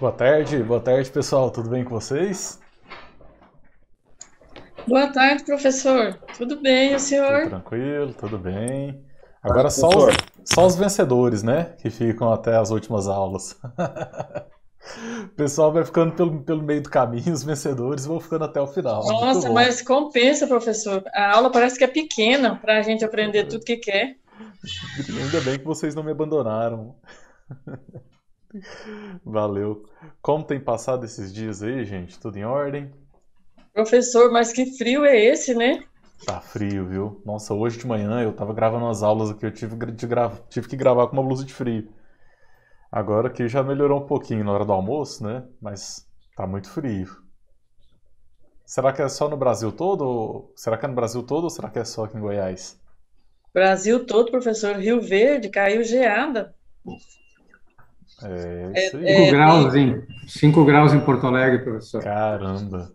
Boa tarde, boa tarde pessoal, tudo bem com vocês? Boa tarde, professor. Tudo bem, o senhor? Tudo tranquilo, tudo bem. Tá, Agora só os, só os vencedores, né? Que ficam até as últimas aulas. o pessoal vai ficando pelo, pelo meio do caminho, os vencedores vão ficando até o final. Nossa, mas compensa, professor. A aula parece que é pequena para a gente aprender é. tudo que quer. Ainda bem que vocês não me abandonaram. Valeu. Como tem passado esses dias aí, gente? Tudo em ordem? Professor, mas que frio é esse, né? Tá frio, viu? Nossa, hoje de manhã eu tava gravando as aulas aqui, eu tive, gra... tive que gravar com uma blusa de frio. Agora que já melhorou um pouquinho na hora do almoço, né? Mas tá muito frio. Será que é só no Brasil todo? Será que é no Brasil todo ou será que é só aqui em Goiás? Brasil todo, professor. Rio Verde caiu geada. Ufa. É, 5 é, é graus, em, cinco graus em Porto Alegre, professor. Caramba.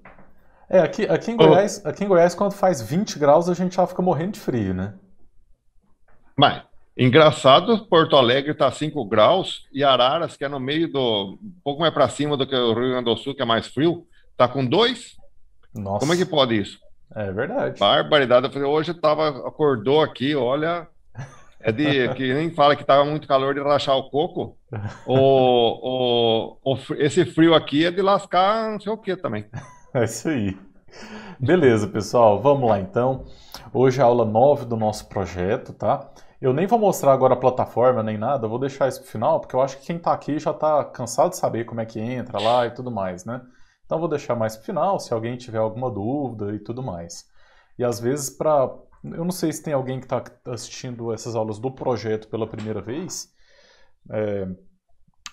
É, aqui, aqui, em Goiás, aqui em Goiás, quando faz 20 graus, a gente já fica morrendo de frio, né? Mas, engraçado, Porto Alegre está 5 graus e Araras, que é no meio do. um pouco mais para cima do que o Rio Grande do Sul, que é mais frio, está com 2. Nossa. Como é que pode isso? É verdade. Barbaridade. Eu falei, hoje tava, acordou aqui, olha, é de que nem fala que estava muito calor de relaxar o coco. O, o, o, esse frio aqui é de lascar não sei o que também. É isso aí. Beleza, pessoal, vamos lá então. Hoje é a aula 9 do nosso projeto, tá? Eu nem vou mostrar agora a plataforma nem nada, vou deixar isso pro final, porque eu acho que quem está aqui já está cansado de saber como é que entra lá e tudo mais, né? Então vou deixar mais pro final, se alguém tiver alguma dúvida e tudo mais. E às vezes para eu não sei se tem alguém que está assistindo essas aulas do projeto pela primeira vez. É,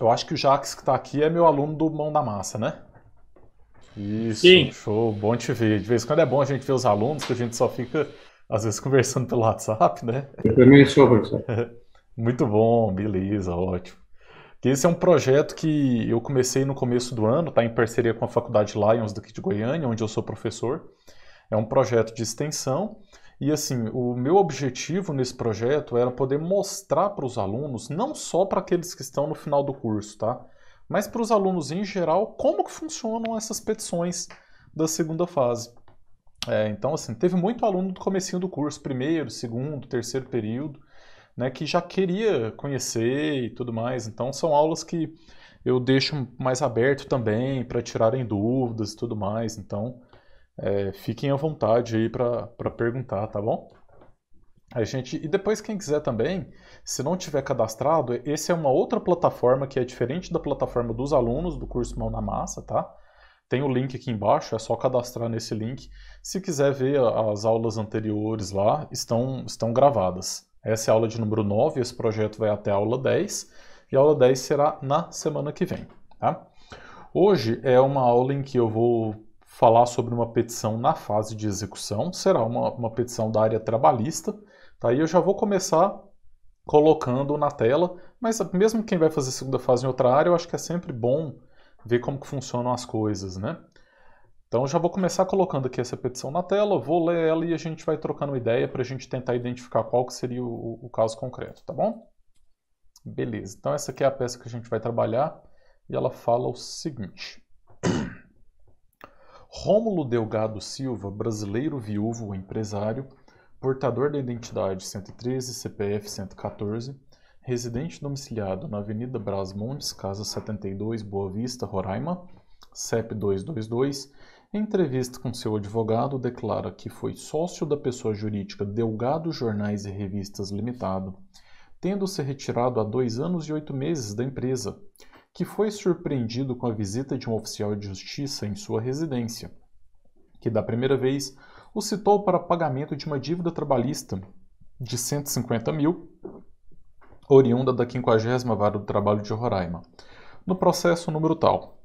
eu acho que o Jax que está aqui é meu aluno do Mão da Massa, né? Isso, Sim. show, bom te ver. De vez em quando é bom a gente ver os alunos, que a gente só fica, às vezes, conversando pelo WhatsApp, né? Eu também sou, professor. Muito bom, beleza, ótimo. Esse é um projeto que eu comecei no começo do ano, está em parceria com a Faculdade Lions daqui de Goiânia, onde eu sou professor. É um projeto de extensão e assim, o meu objetivo nesse projeto era poder mostrar para os alunos, não só para aqueles que estão no final do curso, tá? Mas para os alunos em geral, como que funcionam essas petições da segunda fase. É, então, assim, teve muito aluno do comecinho do curso, primeiro, segundo, terceiro período, né, que já queria conhecer e tudo mais. Então, são aulas que eu deixo mais aberto também para tirarem dúvidas e tudo mais. Então, é, fiquem à vontade aí para perguntar, tá bom? A gente e depois quem quiser também, se não tiver cadastrado, esse é uma outra plataforma que é diferente da plataforma dos alunos do curso Mão na Massa, tá? Tem o link aqui embaixo, é só cadastrar nesse link. Se quiser ver as aulas anteriores lá, estão estão gravadas. Essa é a aula de número 9, esse projeto vai até a aula 10 e a aula 10 será na semana que vem, tá? Hoje é uma aula em que eu vou falar sobre uma petição na fase de execução, será uma, uma petição da área trabalhista. Tá? E eu já vou começar colocando na tela, mas mesmo quem vai fazer segunda fase em outra área, eu acho que é sempre bom ver como que funcionam as coisas, né? Então já vou começar colocando aqui essa petição na tela, vou ler ela e a gente vai trocando ideia para a gente tentar identificar qual que seria o, o, caso concreto, tá bom? Beleza, então essa aqui é a peça que a gente vai trabalhar e ela fala o seguinte. Rômulo Delgado Silva, brasileiro viúvo empresário, portador da identidade 113, CPF 114, residente domiciliado na Avenida Bras Montes, Casa 72, Boa Vista, Roraima, CEP 222, em entrevista com seu advogado, declara que foi sócio da pessoa jurídica Delgado Jornais e Revistas Limitado, tendo se retirado há dois anos e oito meses da empresa, que foi surpreendido com a visita de um oficial de justiça em sua residência, que da primeira vez o citou para pagamento de uma dívida trabalhista de 150 mil, oriunda da 50 Vara do Trabalho de Roraima, no processo número tal.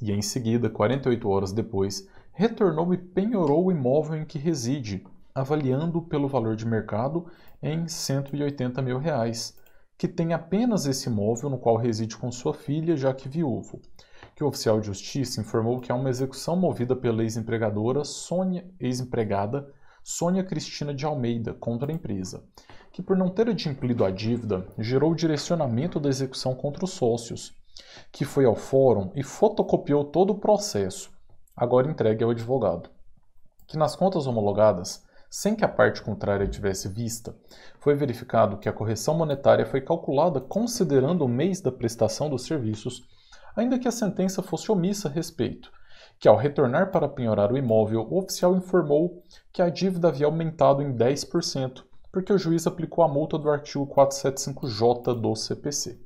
E em seguida, 48 horas depois, retornou e penhorou o imóvel em que reside, avaliando pelo valor de mercado em 180 mil reais, que tem apenas esse imóvel no qual reside com sua filha, já que viúvo, que o oficial de justiça informou que há uma execução movida pela ex-empregadora Sônia, ex-empregada Sônia Cristina de Almeida contra a empresa, que por não ter adimplido a dívida, gerou o direcionamento da execução contra os sócios, que foi ao fórum e fotocopiou todo o processo, agora entregue ao advogado, que nas contas homologadas sem que a parte contrária tivesse vista. Foi verificado que a correção monetária foi calculada considerando o mês da prestação dos serviços, ainda que a sentença fosse omissa a respeito, que ao retornar para penhorar o imóvel, o oficial informou que a dívida havia aumentado em 10%, porque o juiz aplicou a multa do artigo 475J do CPC.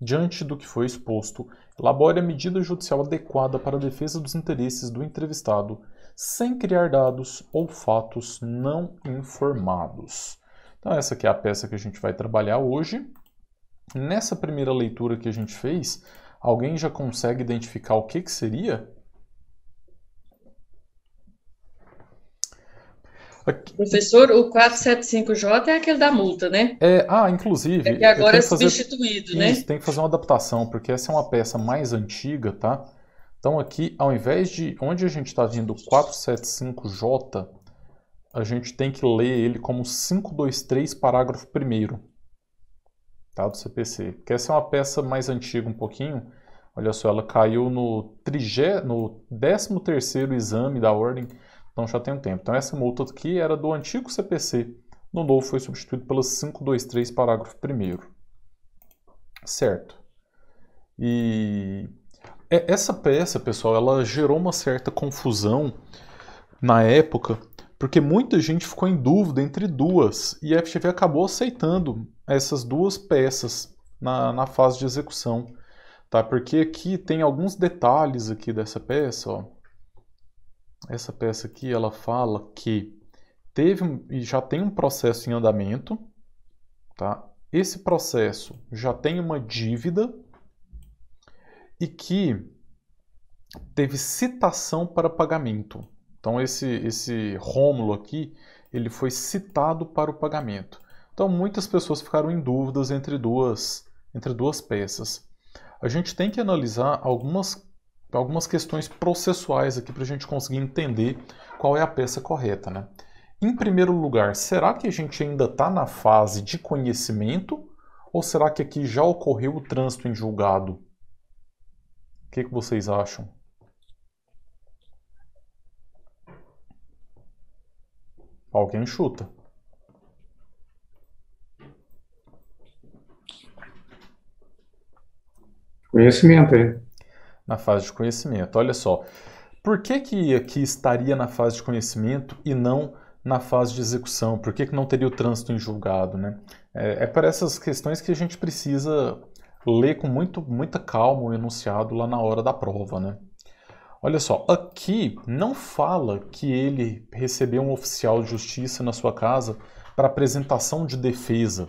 Diante do que foi exposto, elabore a medida judicial adequada para a defesa dos interesses do entrevistado sem criar dados ou fatos não informados. Então essa aqui é a peça que a gente vai trabalhar hoje. Nessa primeira leitura que a gente fez, alguém já consegue identificar o que, que seria? Aqui... Professor, o 475J é aquele da multa, né? É, ah, inclusive. É que agora é substituído, fazer... né? Isso, tem que fazer uma adaptação, porque essa é uma peça mais antiga, tá? Então aqui, ao invés de onde a gente está vindo 475J, a gente tem que ler ele como 523, parágrafo 1 tá, do CPC. Porque essa é uma peça mais antiga um pouquinho. Olha só, ela caiu no, trigé, no 13º exame da ordem, então já tem um tempo. Então essa multa aqui era do antigo CPC, no novo foi substituído pela 523, parágrafo 1 Certo. E é, essa peça, pessoal, ela gerou uma certa confusão na época, porque muita gente ficou em dúvida entre duas, e a FGV acabou aceitando essas duas peças na, na fase de execução, tá? Porque aqui tem alguns detalhes aqui dessa peça, ó. Essa peça aqui, ela fala que teve e já tem um processo em andamento, tá? Esse processo já tem uma dívida e que teve citação para pagamento. Então esse esse Rômulo aqui, ele foi citado para o pagamento. Então muitas pessoas ficaram em dúvidas entre duas entre duas peças. A gente tem que analisar algumas algumas questões processuais aqui para a gente conseguir entender qual é a peça correta, né? Em primeiro lugar, será que a gente ainda está na fase de conhecimento ou será que aqui já ocorreu o trânsito em julgado? O que, é que vocês acham? Alguém chuta. Conhecimento aí. Na fase de conhecimento, olha só. Por que, que aqui estaria na fase de conhecimento e não na fase de execução? Por que, que não teria o trânsito em julgado? Né? É, é para essas questões que a gente precisa ler com muito, muita calma o enunciado lá na hora da prova, né? Olha só, aqui não fala que ele recebeu um oficial de justiça na sua casa para apresentação de defesa.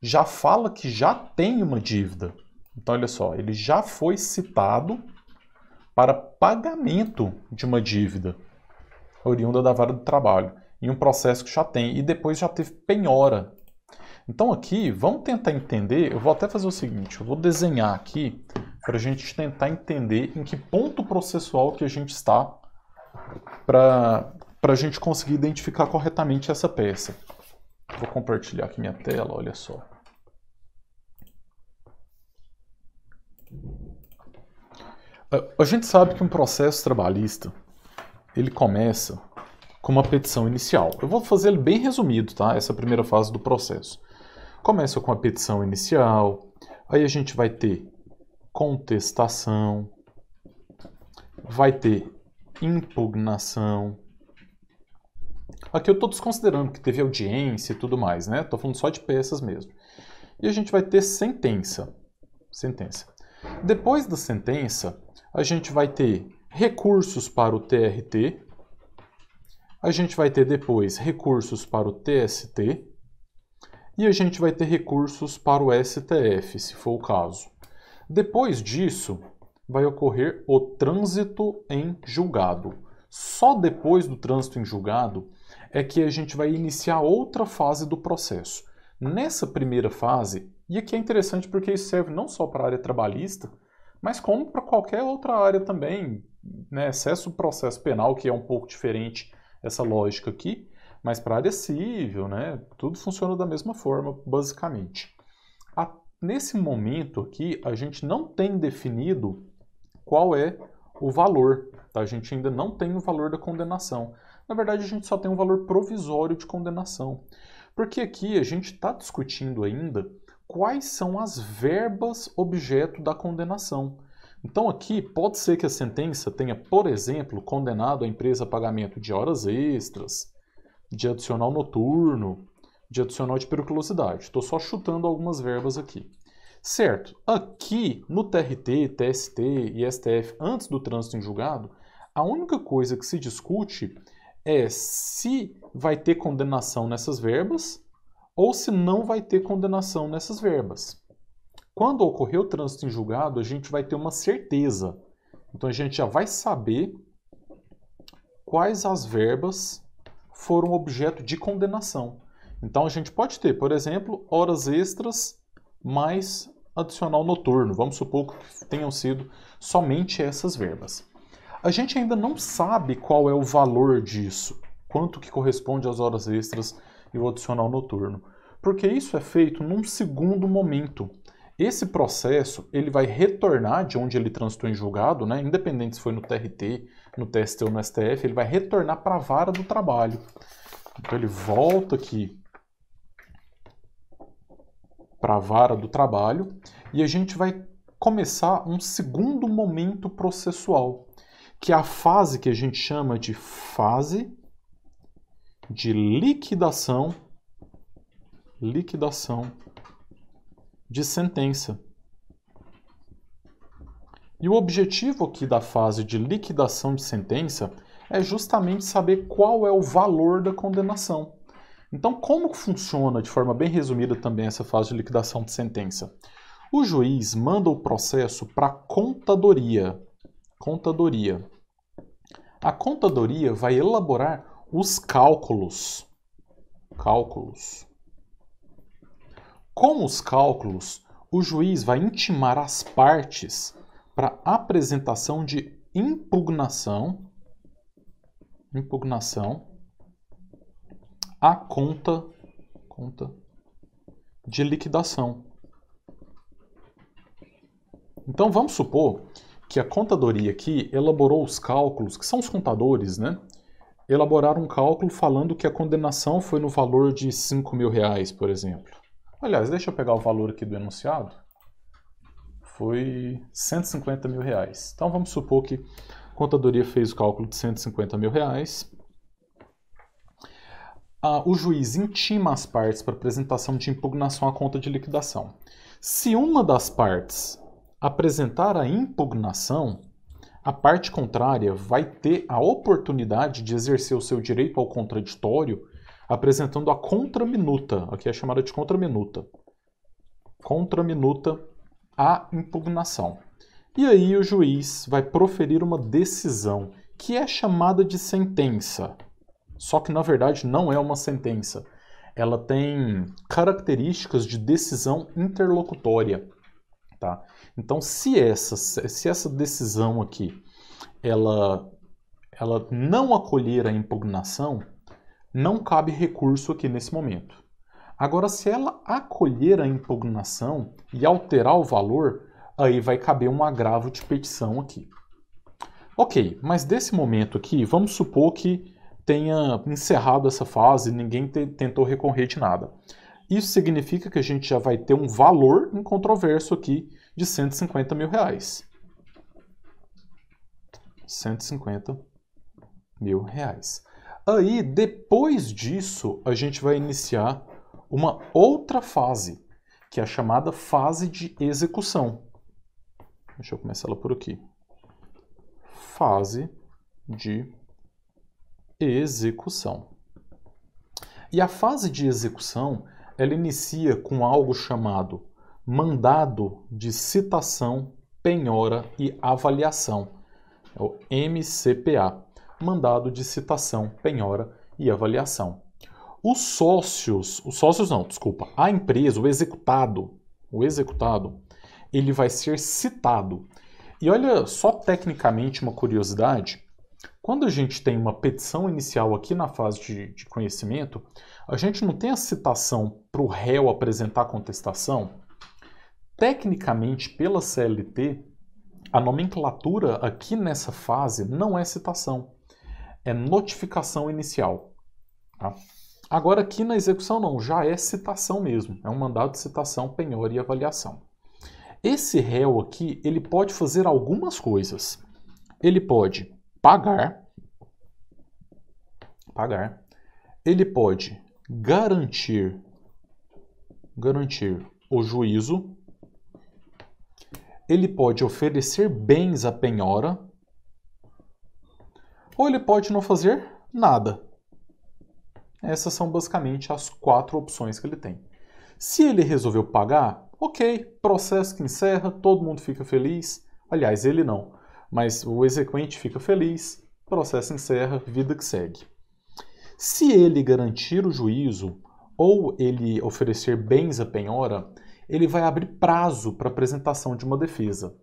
Já fala que já tem uma dívida. Então, olha só, ele já foi citado para pagamento de uma dívida oriunda da vara do trabalho, em um processo que já tem, e depois já teve penhora então aqui, vamos tentar entender, eu vou até fazer o seguinte, eu vou desenhar aqui para a gente tentar entender em que ponto processual que a gente está para a gente conseguir identificar corretamente essa peça. Vou compartilhar aqui minha tela, olha só. A gente sabe que um processo trabalhista, ele começa com uma petição inicial. Eu vou fazer ele bem resumido, tá? Essa primeira fase do processo. Começa com a petição inicial, aí a gente vai ter contestação, vai ter impugnação. Aqui eu estou desconsiderando que teve audiência e tudo mais, né? Estou falando só de peças mesmo. E a gente vai ter sentença. Sentença. Depois da sentença, a gente vai ter recursos para o TRT. A gente vai ter depois recursos para o TST e a gente vai ter recursos para o STF, se for o caso. Depois disso, vai ocorrer o trânsito em julgado. Só depois do trânsito em julgado é que a gente vai iniciar outra fase do processo. Nessa primeira fase, e aqui é interessante porque isso serve não só para a área trabalhista, mas como para qualquer outra área também, né, excesso do processo penal, que é um pouco diferente essa lógica aqui, mas para área civil, né? Tudo funciona da mesma forma, basicamente. A, nesse momento aqui, a gente não tem definido qual é o valor, tá? A gente ainda não tem o valor da condenação. Na verdade, a gente só tem um valor provisório de condenação. Porque aqui a gente está discutindo ainda quais são as verbas objeto da condenação. Então, aqui pode ser que a sentença tenha, por exemplo, condenado a empresa a pagamento de horas extras, de adicional noturno, de adicional de periculosidade. Estou só chutando algumas verbas aqui. Certo, aqui no TRT, TST e STF, antes do trânsito em julgado, a única coisa que se discute é se vai ter condenação nessas verbas ou se não vai ter condenação nessas verbas. Quando ocorrer o trânsito em julgado, a gente vai ter uma certeza. Então a gente já vai saber quais as verbas foram objeto de condenação. Então a gente pode ter, por exemplo, horas extras mais adicional noturno. Vamos supor que tenham sido somente essas verbas. A gente ainda não sabe qual é o valor disso, quanto que corresponde às horas extras e o adicional noturno, porque isso é feito num segundo momento. Esse processo ele vai retornar de onde ele transitou em julgado, né, independente se foi no TRT no TST ou no STF, ele vai retornar para a vara do trabalho. Então ele volta aqui para a vara do trabalho e a gente vai começar um segundo momento processual, que é a fase que a gente chama de fase de liquidação liquidação de sentença. E o objetivo aqui da fase de liquidação de sentença é justamente saber qual é o valor da condenação. Então, como funciona, de forma bem resumida também, essa fase de liquidação de sentença? O juiz manda o processo para a contadoria. Contadoria. A contadoria vai elaborar os cálculos. Cálculos. Com os cálculos, o juiz vai intimar as partes para apresentação de impugnação, impugnação à conta, conta de liquidação. Então vamos supor que a contadoria aqui elaborou os cálculos, que são os contadores, né? Elaboraram um cálculo falando que a condenação foi no valor de 5 mil reais, por exemplo. Aliás, deixa eu pegar o valor aqui do enunciado foi 150 mil reais. Então vamos supor que a contadoria fez o cálculo de 150 mil reais. Ah, o juiz intima as partes para apresentação de impugnação à conta de liquidação. Se uma das partes apresentar a impugnação, a parte contrária vai ter a oportunidade de exercer o seu direito ao contraditório apresentando a contraminuta, aqui é chamada de contraminuta. Contraminuta a impugnação. E aí o juiz vai proferir uma decisão que é chamada de sentença, só que na verdade não é uma sentença. Ela tem características de decisão interlocutória, tá? Então, se essa, se essa decisão aqui, ela, ela não acolher a impugnação, não cabe recurso aqui nesse momento. Agora, se ela acolher a impugnação e alterar o valor, aí vai caber um agravo de petição aqui. Ok, mas desse momento aqui, vamos supor que tenha encerrado essa fase, ninguém te, tentou recorrer de nada. Isso significa que a gente já vai ter um valor incontroverso aqui de 150 mil reais. 150 mil reais. Aí, depois disso, a gente vai iniciar uma outra fase, que é a chamada fase de execução. Deixa eu começar ela por aqui. Fase de execução. E a fase de execução, ela inicia com algo chamado mandado de citação, penhora e avaliação. É o MCPA, mandado de citação, penhora e avaliação. Os sócios, os sócios não, desculpa, a empresa, o executado, o executado, ele vai ser citado. E olha só tecnicamente uma curiosidade, quando a gente tem uma petição inicial aqui na fase de, de conhecimento, a gente não tem a citação para o réu apresentar contestação. Tecnicamente, pela CLT, a nomenclatura aqui nessa fase não é citação, é notificação inicial. Tá? Agora, aqui na execução, não, já é citação mesmo, é um mandado de citação, penhora e avaliação. Esse réu aqui, ele pode fazer algumas coisas. Ele pode pagar, pagar. Ele pode garantir, garantir o juízo. Ele pode oferecer bens à penhora. Ou ele pode não fazer nada. Essas são basicamente as quatro opções que ele tem. Se ele resolveu pagar, ok, processo que encerra, todo mundo fica feliz. Aliás, ele não, mas o exequente fica feliz, processo encerra, vida que segue. Se ele garantir o juízo ou ele oferecer bens à penhora, ele vai abrir prazo para apresentação de uma defesa.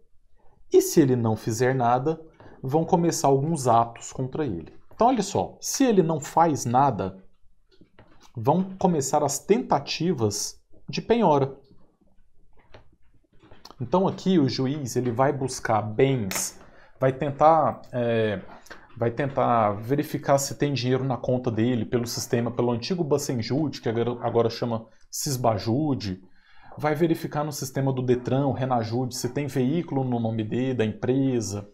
E se ele não fizer nada, vão começar alguns atos contra ele. Então, olha só, se ele não faz nada, vão começar as tentativas de penhora. Então aqui o juiz ele vai buscar bens, vai tentar é, vai tentar verificar se tem dinheiro na conta dele pelo sistema, pelo antigo Bacenjude, que agora chama Cisbajude, vai verificar no sistema do Detran, o Renajude, se tem veículo no nome dele, da empresa,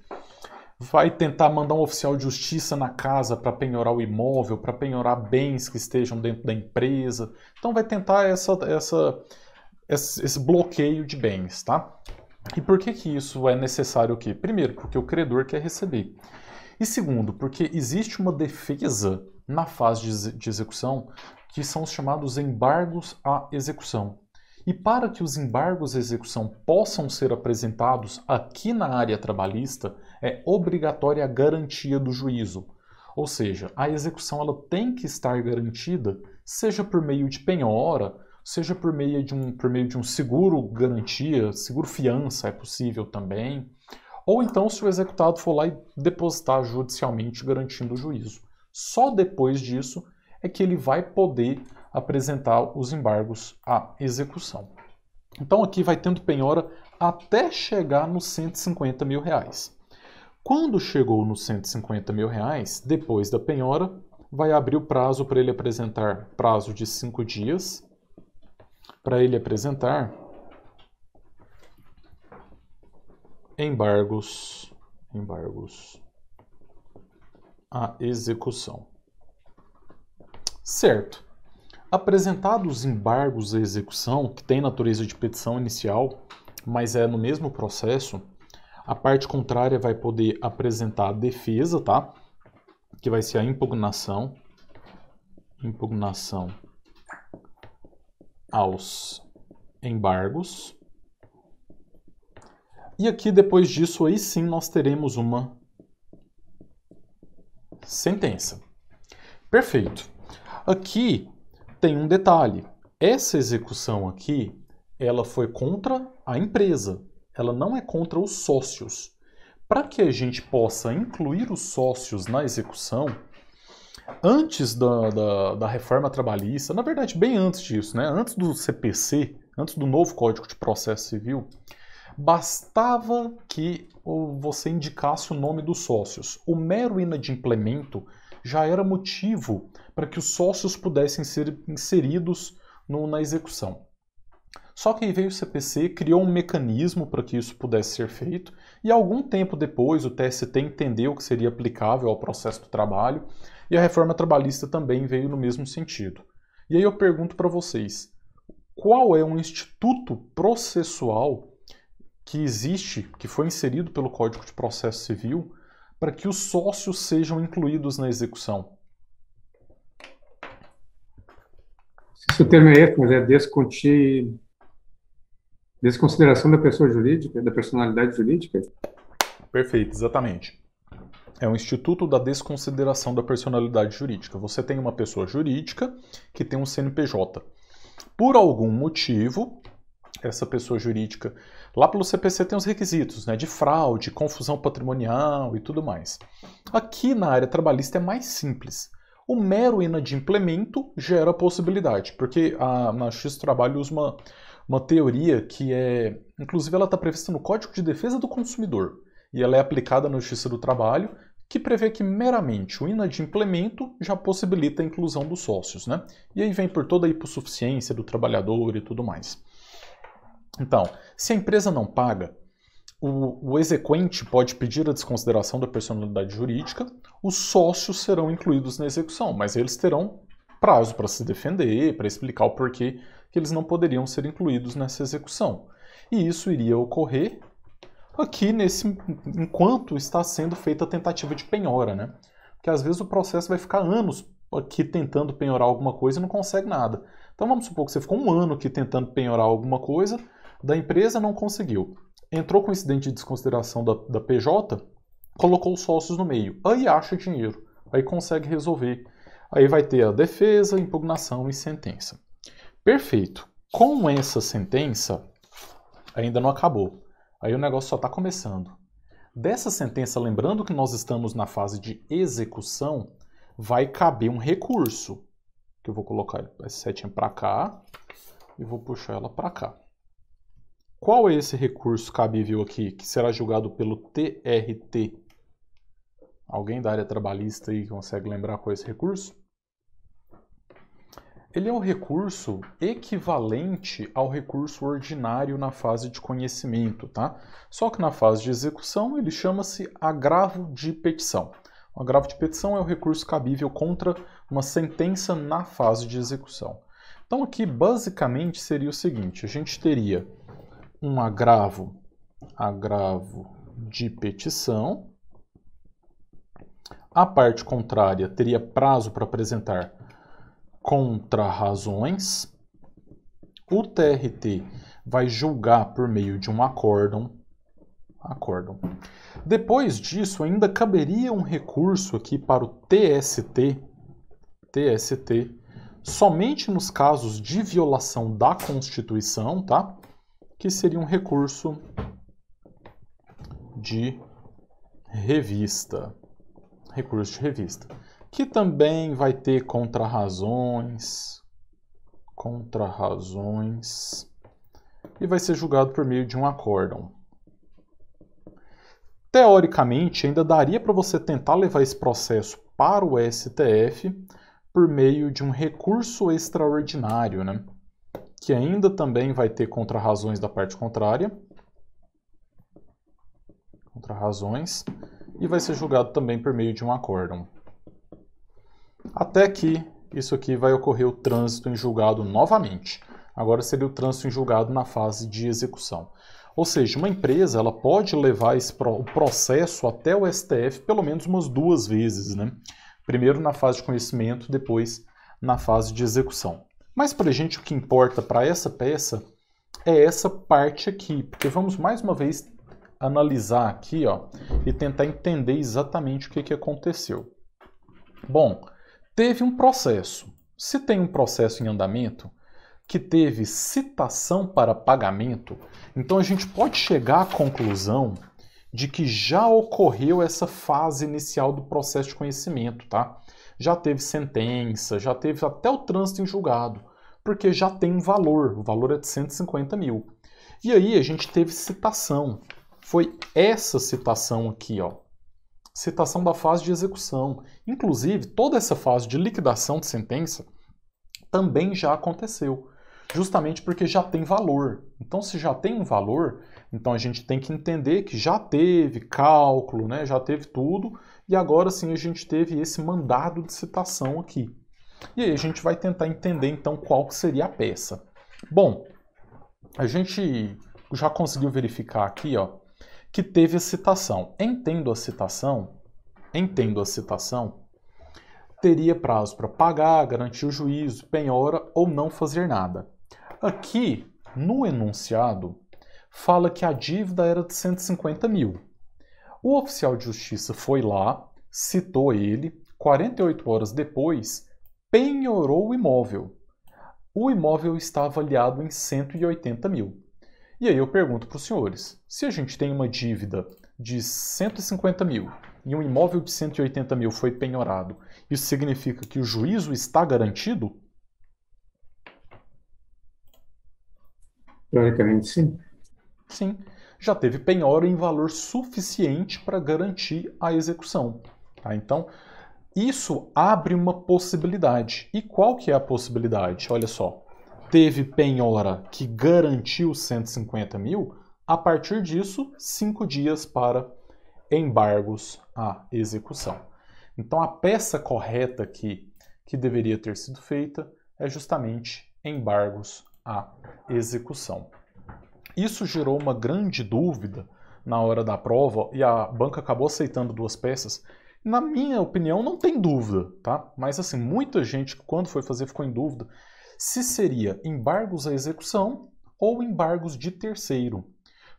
vai tentar mandar um oficial de justiça na casa para penhorar o imóvel, para penhorar bens que estejam dentro da empresa. Então vai tentar essa, essa, esse bloqueio de bens, tá? E por que, que isso é necessário aqui? Primeiro, porque o credor quer receber. E segundo, porque existe uma defesa na fase de execução que são os chamados embargos à execução. E para que os embargos de execução possam ser apresentados aqui na área trabalhista, é obrigatória a garantia do juízo. Ou seja, a execução ela tem que estar garantida, seja por meio de penhora, seja por meio de um, por meio de um seguro garantia, seguro fiança é possível também, ou então se o executado for lá e depositar judicialmente garantindo o juízo. Só depois disso é que ele vai poder apresentar os embargos à execução. Então aqui vai tendo penhora até chegar nos 150 mil reais. Quando chegou nos 150 mil reais, depois da penhora, vai abrir o prazo para ele apresentar prazo de cinco dias para ele apresentar embargos embargos à execução. Certo. Apresentados embargos à execução, que tem natureza de petição inicial, mas é no mesmo processo, a parte contrária vai poder apresentar a defesa, tá? Que vai ser a impugnação, impugnação aos embargos. E aqui, depois disso, aí sim nós teremos uma sentença. Perfeito. Aqui tem um detalhe. Essa execução aqui, ela foi contra a empresa, ela não é contra os sócios. Para que a gente possa incluir os sócios na execução, antes da, da, da, reforma trabalhista, na verdade, bem antes disso, né? antes do CPC, antes do novo Código de Processo Civil, bastava que você indicasse o nome dos sócios. O mero inadimplemento já era motivo para que os sócios pudessem ser inseridos no, na execução. Só que aí veio o CPC, criou um mecanismo para que isso pudesse ser feito, e algum tempo depois o TST entendeu que seria aplicável ao processo do trabalho, e a reforma trabalhista também veio no mesmo sentido. E aí eu pergunto para vocês: qual é um instituto processual que existe, que foi inserido pelo Código de Processo Civil, para que os sócios sejam incluídos na execução? se o termo é esse, mas é desconti... desconsideração da pessoa jurídica, da personalidade jurídica? Perfeito, exatamente. É o Instituto da Desconsideração da Personalidade Jurídica. Você tem uma pessoa jurídica que tem um CNPJ. Por algum motivo, essa pessoa jurídica. Lá pelo CPC tem os requisitos, né, de fraude, confusão patrimonial e tudo mais. Aqui na área trabalhista é mais simples. O mero inadimplemento gera possibilidade, porque a, na Justiça do Trabalho usa uma, uma teoria que é, inclusive ela está prevista no Código de Defesa do Consumidor, e ela é aplicada na Justiça do Trabalho, que prevê que meramente o inadimplemento já possibilita a inclusão dos sócios, né? E aí vem por toda a hipossuficiência do trabalhador e tudo mais. Então, se a empresa não paga, o, o exequente pode pedir a desconsideração da personalidade jurídica, os sócios serão incluídos na execução, mas eles terão prazo para se defender, para explicar o porquê que eles não poderiam ser incluídos nessa execução. E isso iria ocorrer aqui nesse enquanto está sendo feita a tentativa de penhora, né? Porque às vezes o processo vai ficar anos aqui tentando penhorar alguma coisa e não consegue nada. Então vamos supor que você ficou um ano aqui tentando penhorar alguma coisa, da empresa não conseguiu. Entrou com incidente de desconsideração da, da PJ, colocou os sócios no meio. Aí acha dinheiro, aí consegue resolver. Aí vai ter a defesa, impugnação e sentença. Perfeito. Com essa sentença, ainda não acabou. Aí o negócio só está começando. Dessa sentença, lembrando que nós estamos na fase de execução, vai caber um recurso. Que eu vou colocar essa setinha para cá e vou puxar ela para cá. Qual é esse recurso cabível aqui, que será julgado pelo TRT? Alguém da área trabalhista aí consegue lembrar qual é esse recurso? Ele é um recurso equivalente ao recurso ordinário na fase de conhecimento, tá? Só que na fase de execução ele chama-se agravo de petição. O agravo de petição é o recurso cabível contra uma sentença na fase de execução. Então aqui basicamente seria o seguinte, a gente teria um agravo, agravo de petição. A parte contrária teria prazo para apresentar contrarrazões. O TRT vai julgar por meio de um acórdão. acórdão. Depois disso, ainda caberia um recurso aqui para o TST, TST, somente nos casos de violação da Constituição, tá? que seria um recurso de revista. Recurso de revista. Que também vai ter contrarrazões, contrarrazões, e vai ser julgado por meio de um acórdão. Teoricamente, ainda daria para você tentar levar esse processo para o STF por meio de um recurso extraordinário, né? que ainda também vai ter contrarrazões da parte contrária. Contrarrazões. E vai ser julgado também por meio de um acórdão. Até que isso aqui vai ocorrer o trânsito em julgado novamente. Agora seria o trânsito em julgado na fase de execução. Ou seja, uma empresa ela pode levar esse o processo até o STF pelo menos umas duas vezes, né? Primeiro na fase de conhecimento, depois na fase de execução. Mas para a gente o que importa para essa peça é essa parte aqui, porque vamos mais uma vez analisar aqui ó, e tentar entender exatamente o que, que aconteceu. Bom, teve um processo. Se tem um processo em andamento que teve citação para pagamento, então a gente pode chegar à conclusão de que já ocorreu essa fase inicial do processo de conhecimento, tá? já teve sentença, já teve até o trânsito em julgado, porque já tem um valor, o valor é de 150 mil. E aí a gente teve citação, foi essa citação aqui, ó. Citação da fase de execução. Inclusive, toda essa fase de liquidação de sentença também já aconteceu, justamente porque já tem valor. Então, se já tem um valor, então a gente tem que entender que já teve cálculo, né? já teve tudo, e agora sim a gente teve esse mandado de citação aqui. E aí a gente vai tentar entender então qual seria a peça. Bom, a gente já conseguiu verificar aqui, ó, que teve a citação. Entendo a citação, entendo a citação, teria prazo para pagar, garantir o juízo, penhora ou não fazer nada. Aqui, no enunciado, fala que a dívida era de 150 mil. O oficial de justiça foi lá, citou ele, 48 horas depois, penhorou o imóvel. O imóvel está avaliado em 180 mil. E aí eu pergunto para os senhores: se a gente tem uma dívida de 150 mil e um imóvel de 180 mil foi penhorado, isso significa que o juízo está garantido? Teoricamente, sim. Sim já teve penhora em valor suficiente para garantir a execução. Tá? Então, isso abre uma possibilidade. E qual que é a possibilidade? Olha só, teve penhora que garantiu 150 mil, a partir disso, cinco dias para embargos à execução. Então, a peça correta aqui que deveria ter sido feita é justamente embargos à execução. Isso gerou uma grande dúvida na hora da prova e a banca acabou aceitando duas peças. Na minha opinião, não tem dúvida, tá? Mas assim, muita gente quando foi fazer ficou em dúvida se seria embargos à execução ou embargos de terceiro.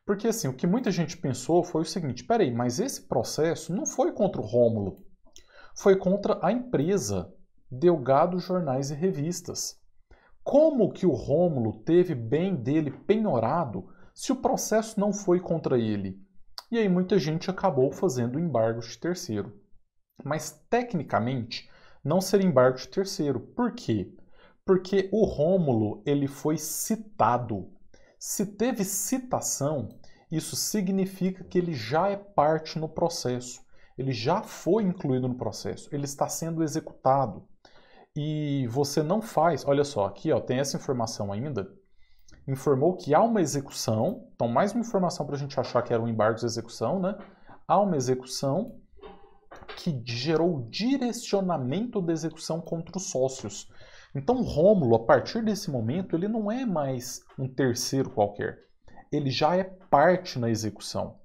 Porque assim, o que muita gente pensou foi o seguinte: peraí, mas esse processo não foi contra o Rômulo, foi contra a empresa Delgado Jornais e Revistas. Como que o Rômulo teve bem dele penhorado se o processo não foi contra ele? E aí muita gente acabou fazendo embargo de terceiro. Mas tecnicamente não seria embargo de terceiro. Por quê? Porque o Rômulo ele foi citado. Se teve citação, isso significa que ele já é parte no processo. Ele já foi incluído no processo. Ele está sendo executado e você não faz, olha só, aqui ó, tem essa informação ainda, informou que há uma execução, então mais uma informação para a gente achar que era um embargo de execução, né? Há uma execução que gerou direcionamento da execução contra os sócios. Então Rômulo, a partir desse momento, ele não é mais um terceiro qualquer. Ele já é parte na execução.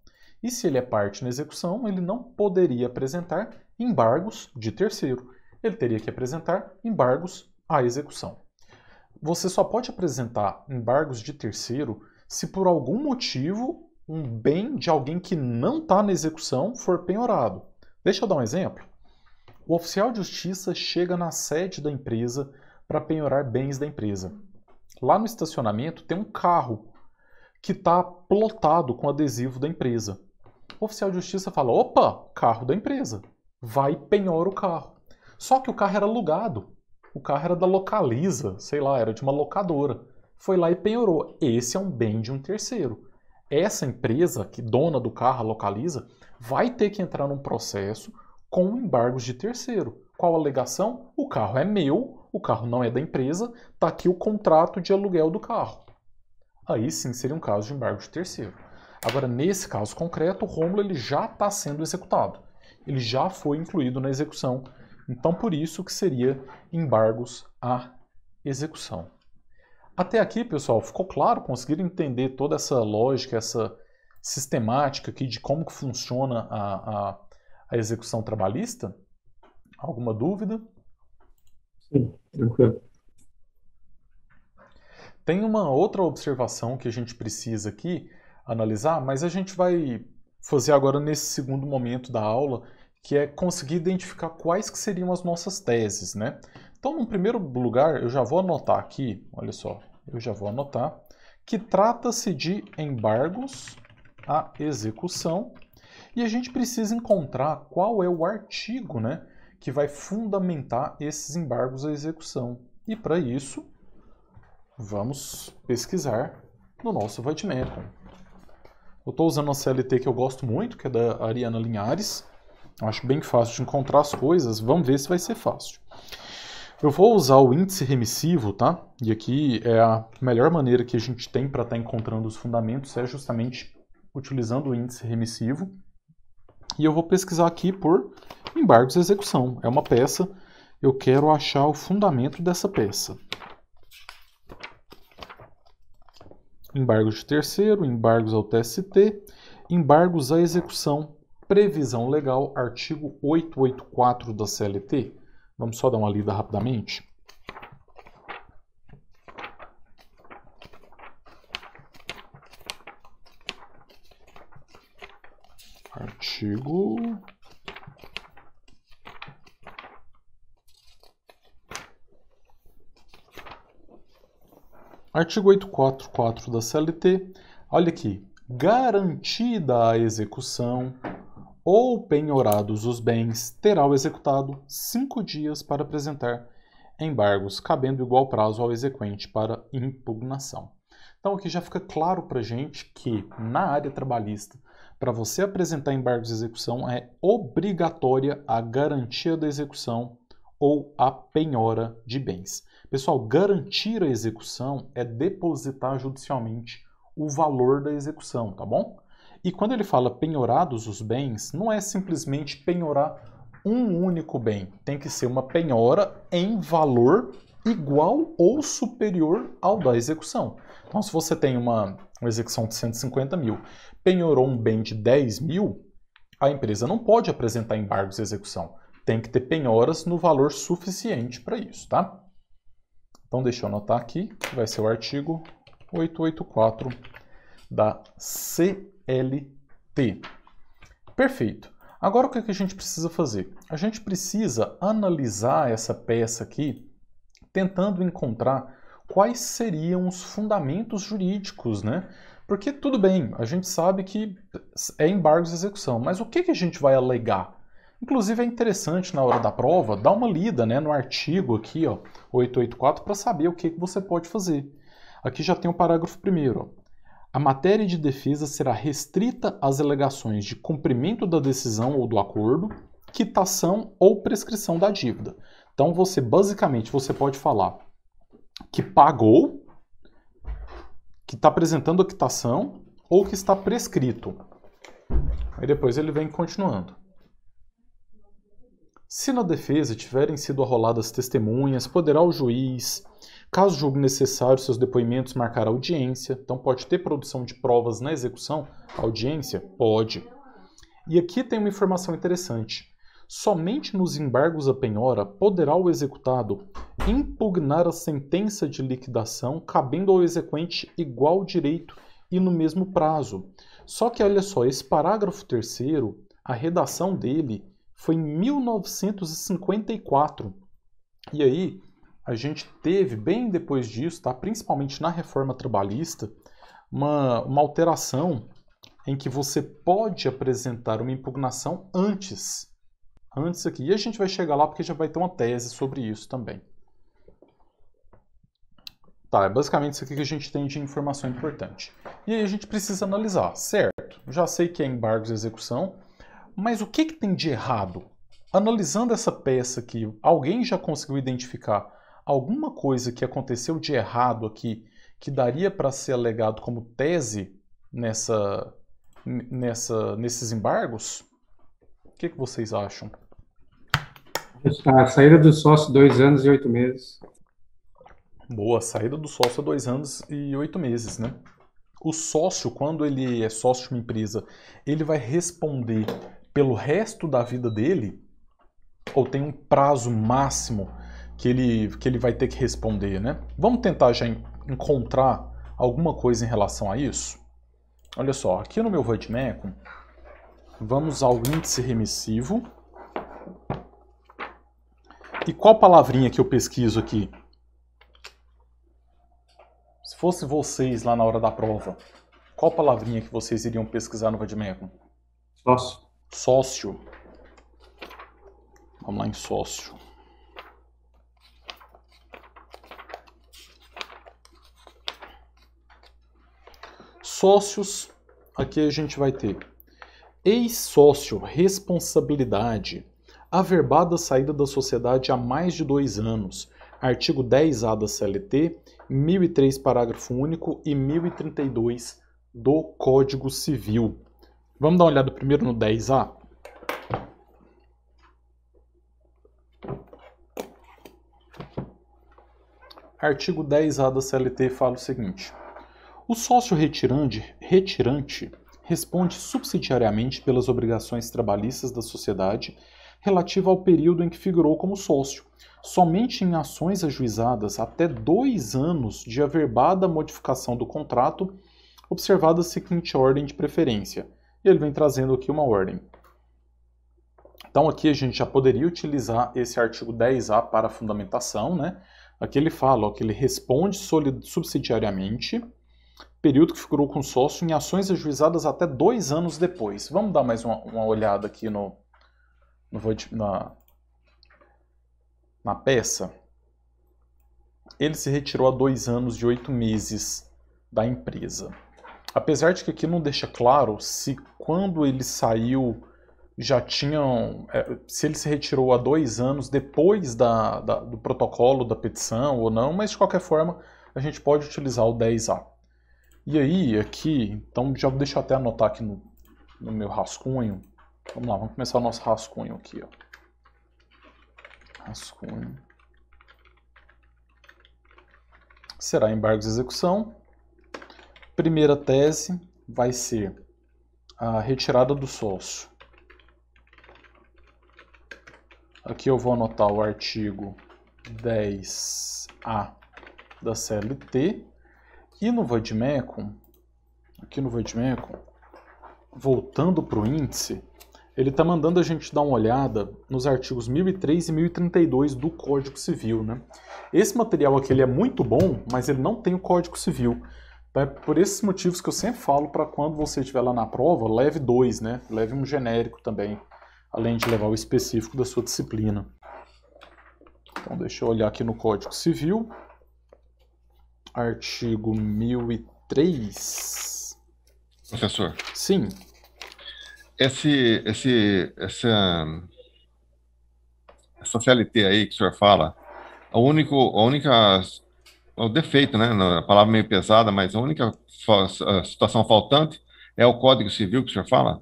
E se ele é parte na execução, ele não poderia apresentar embargos de terceiro ele teria que apresentar embargos à execução. Você só pode apresentar embargos de terceiro se por algum motivo um bem de alguém que não está na execução for penhorado. Deixa eu dar um exemplo. O oficial de justiça chega na sede da empresa para penhorar bens da empresa. Lá no estacionamento tem um carro que está plotado com adesivo da empresa. O oficial de justiça fala: opa, carro da empresa. Vai penhora o carro. Só que o carro era alugado. O carro era da Localiza, sei lá, era de uma locadora. Foi lá e penhorou. Esse é um bem de um terceiro. Essa empresa, que dona do carro, Localiza, vai ter que entrar num processo com embargos de terceiro. Qual a alegação? O carro é meu, o carro não é da empresa, está aqui o contrato de aluguel do carro. Aí sim seria um caso de embargo de terceiro. Agora, nesse caso concreto, o Romulo ele já está sendo executado. Ele já foi incluído na execução então, por isso que seria embargos à execução. Até aqui, pessoal, ficou claro? Conseguiram entender toda essa lógica, essa sistemática aqui de como que funciona a, a, a execução trabalhista? Alguma dúvida? Sim, tranquilo. Tem uma outra observação que a gente precisa aqui analisar, mas a gente vai fazer agora nesse segundo momento da aula que é conseguir identificar quais que seriam as nossas teses, né? Então, no primeiro lugar, eu já vou anotar aqui, olha só, eu já vou anotar, que trata-se de embargos à execução e a gente precisa encontrar qual é o artigo, né, que vai fundamentar esses embargos à execução. E para isso, vamos pesquisar no nosso Vademecum. Eu estou usando a CLT que eu gosto muito, que é da Ariana Linhares, eu acho bem fácil de encontrar as coisas. Vamos ver se vai ser fácil. Eu vou usar o índice remissivo, tá? E aqui é a melhor maneira que a gente tem para estar tá encontrando os fundamentos é justamente utilizando o índice remissivo. E eu vou pesquisar aqui por embargos de execução. É uma peça, eu quero achar o fundamento dessa peça. Embargos de terceiro, embargos ao TST, embargos à execução. Previsão legal, artigo 884 da CLT. Vamos só dar uma lida rapidamente. Artigo Artigo 844 da CLT. Olha aqui. Garantida a execução, ou penhorados os bens, terá o executado cinco dias para apresentar embargos, cabendo igual prazo ao exequente para impugnação. Então aqui já fica claro para gente que na área trabalhista, para você apresentar embargos de execução é obrigatória a garantia da execução ou a penhora de bens. Pessoal, garantir a execução é depositar judicialmente o valor da execução, tá bom? E quando ele fala penhorados os bens, não é simplesmente penhorar um único bem. Tem que ser uma penhora em valor igual ou superior ao da execução. Então, se você tem uma, uma execução de 150 mil, penhorou um bem de 10 mil, a empresa não pode apresentar embargos de execução. Tem que ter penhoras no valor suficiente para isso, tá? Então, deixa eu anotar aqui, que vai ser o artigo 884 da C LT. Perfeito. Agora o é que a gente precisa fazer? A gente precisa analisar essa peça aqui, tentando encontrar quais seriam os fundamentos jurídicos, né? Porque tudo bem, a gente sabe que é embargos de execução, mas o que, a gente vai alegar? Inclusive é interessante na hora da prova dar uma lida né, no artigo aqui, ó, 884, para saber o que, você pode fazer. Aqui já tem o parágrafo primeiro a matéria de defesa será restrita às alegações de cumprimento da decisão ou do acordo, quitação ou prescrição da dívida. Então você basicamente você pode falar que pagou, que está apresentando a quitação ou que está prescrito. Aí depois ele vem continuando. Se na defesa tiverem sido arroladas testemunhas, poderá o juiz Caso julgue necessário, seus depoimentos marcar audiência. Então, pode ter produção de provas na execução? Audiência? Pode. E aqui tem uma informação interessante. Somente nos embargos à penhora poderá o executado impugnar a sentença de liquidação, cabendo ao exequente igual direito e no mesmo prazo. Só que olha só, esse parágrafo terceiro, a redação dele foi em 1954. E aí, a gente teve, bem depois disso, tá, principalmente na reforma trabalhista, uma, uma alteração em que você pode apresentar uma impugnação antes. Antes aqui. E a gente vai chegar lá porque já vai ter uma tese sobre isso também. Tá, é basicamente isso aqui que a gente tem de informação importante. E aí a gente precisa analisar, certo? Já sei que é embargos de execução, mas o que, que tem de errado? Analisando essa peça aqui, alguém já conseguiu identificar alguma coisa que aconteceu de errado aqui que daria para ser alegado como tese nessa, nessa, nesses embargos? O que, que vocês acham? A saída do sócio, dois anos e oito meses. Boa, saída do sócio dois anos e oito meses, né? O sócio, quando ele é sócio de uma empresa, ele vai responder pelo resto da vida dele? Ou tem um prazo máximo que ele, que ele vai ter que responder, né? Vamos tentar já encontrar alguma coisa em relação a isso? Olha só, aqui no meu vademecum, vamos ao índice remissivo. E qual palavrinha que eu pesquiso aqui? Se fosse vocês lá na hora da prova, qual palavrinha que vocês iriam pesquisar no vademecum? Sócio. Sócio. Vamos lá em sócio. Sócios, aqui a gente vai ter ex-sócio, responsabilidade, averbada a saída da sociedade há mais de dois anos, artigo 10A da CLT, 1003, parágrafo único e 1032 do Código Civil. Vamos dar uma olhada primeiro no 10A? Artigo 10A da CLT fala o seguinte: o sócio retirante, retirante responde subsidiariamente pelas obrigações trabalhistas da sociedade relativa ao período em que figurou como sócio, somente em ações ajuizadas até dois anos de averbada modificação do contrato, observada a seguinte ordem de preferência. E ele vem trazendo aqui uma ordem. Então aqui a gente já poderia utilizar esse artigo 10A para fundamentação, né? Aqui ele fala ó, que ele responde subsidiariamente período que figurou com sócio em ações ajuizadas até dois anos depois. Vamos dar mais uma, uma olhada aqui no, no na, na peça. Ele se retirou há dois anos e oito meses da empresa. Apesar de que aqui não deixa claro se quando ele saiu já tinham. É, se ele se retirou há dois anos depois da, da, do protocolo da petição ou não, mas de qualquer forma a gente pode utilizar o 10A. E aí, aqui, então já deixa eu até anotar aqui no, no meu rascunho. Vamos lá, vamos começar o nosso rascunho aqui, ó. Rascunho. Será embargos de execução. Primeira tese vai ser a retirada do sócio. Aqui eu vou anotar o artigo 10A da CLT aqui no Vadmecum, aqui no Vadmecum, voltando para o índice, ele está mandando a gente dar uma olhada nos artigos 1003 e 1032 do Código Civil, né? Esse material aqui ele é muito bom, mas ele não tem o Código Civil. É por esses motivos que eu sempre falo para quando você estiver lá na prova, leve dois, né? Leve um genérico também, além de levar o específico da sua disciplina. Então deixa eu olhar aqui no Código Civil artigo 1003. Professor. Sim. Esse, esse, essa, essa CLT aí que o senhor fala, a, único, a única. O defeito, né? A palavra meio pesada, mas a única a situação faltante é o Código Civil que o senhor fala?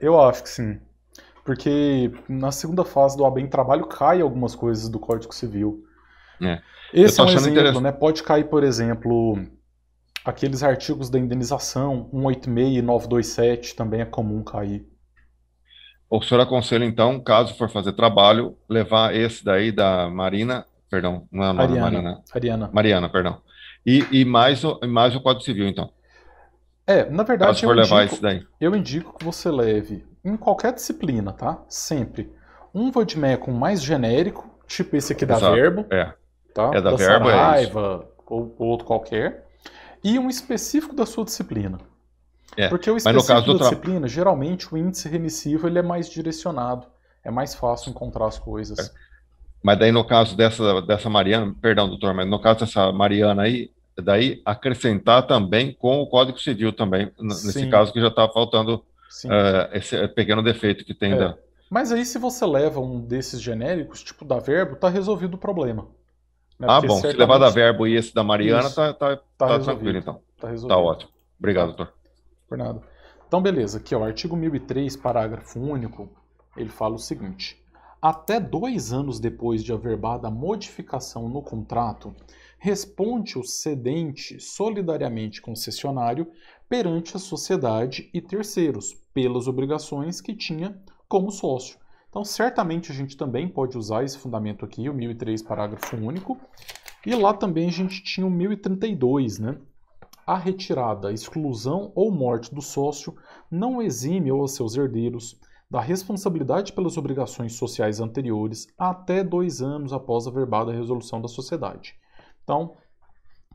Eu acho que sim. Porque na segunda fase do ABEM Trabalho cai algumas coisas do Código Civil. É. Esse é um exemplo, né? Pode cair, por exemplo, aqueles artigos da indenização, 186 e 927 também é comum cair. O senhor aconselha, então, caso for fazer trabalho, levar esse daí da Marina, perdão, não é o Ariana, Marina. Ariana. Mariana, perdão. E, e, mais, o, mais o Código Civil, então. É, na verdade, eu indico, eu indico que você leve em qualquer disciplina, tá? Sempre. Um Vodmeco mais genérico, tipo esse aqui da Exato, Verbo. É tá? É da, da verba, Saraiva, é ou, ou outro qualquer, e um específico da sua disciplina. É, Porque o específico da tra... disciplina, geralmente o índice remissivo ele é mais direcionado, é mais fácil encontrar as coisas. É. Mas daí no caso dessa, dessa Mariana, perdão, doutor, mas no caso dessa Mariana aí, daí acrescentar também com o Código Civil também, nesse Sim. caso que já está faltando uh, esse eh, pequeno defeito que tem é. da... Mas aí se você leva um desses genéricos, tipo da verbo, está resolvido o problema. Ah, bom. Se levar da verbo e esse da Mariana, Isso. tá, tá, tá, tá tranquilo, então. Tá, tá resolvido. Tá ótimo. Obrigado, doutor. Por nada. Então, beleza. Aqui, ó, artigo 1003, parágrafo único, ele fala o seguinte. Até dois anos depois de averbada a modificação no contrato, responde o cedente solidariamente concessionário perante a sociedade e terceiros pelas obrigações que tinha como sócio. Então, certamente a gente também pode usar esse fundamento aqui, o 1003, parágrafo único. E lá também a gente tinha o 1032, né? A retirada, exclusão ou morte do sócio não exime ou seus herdeiros da responsabilidade pelas obrigações sociais anteriores até dois anos após a verbada resolução da sociedade. Então,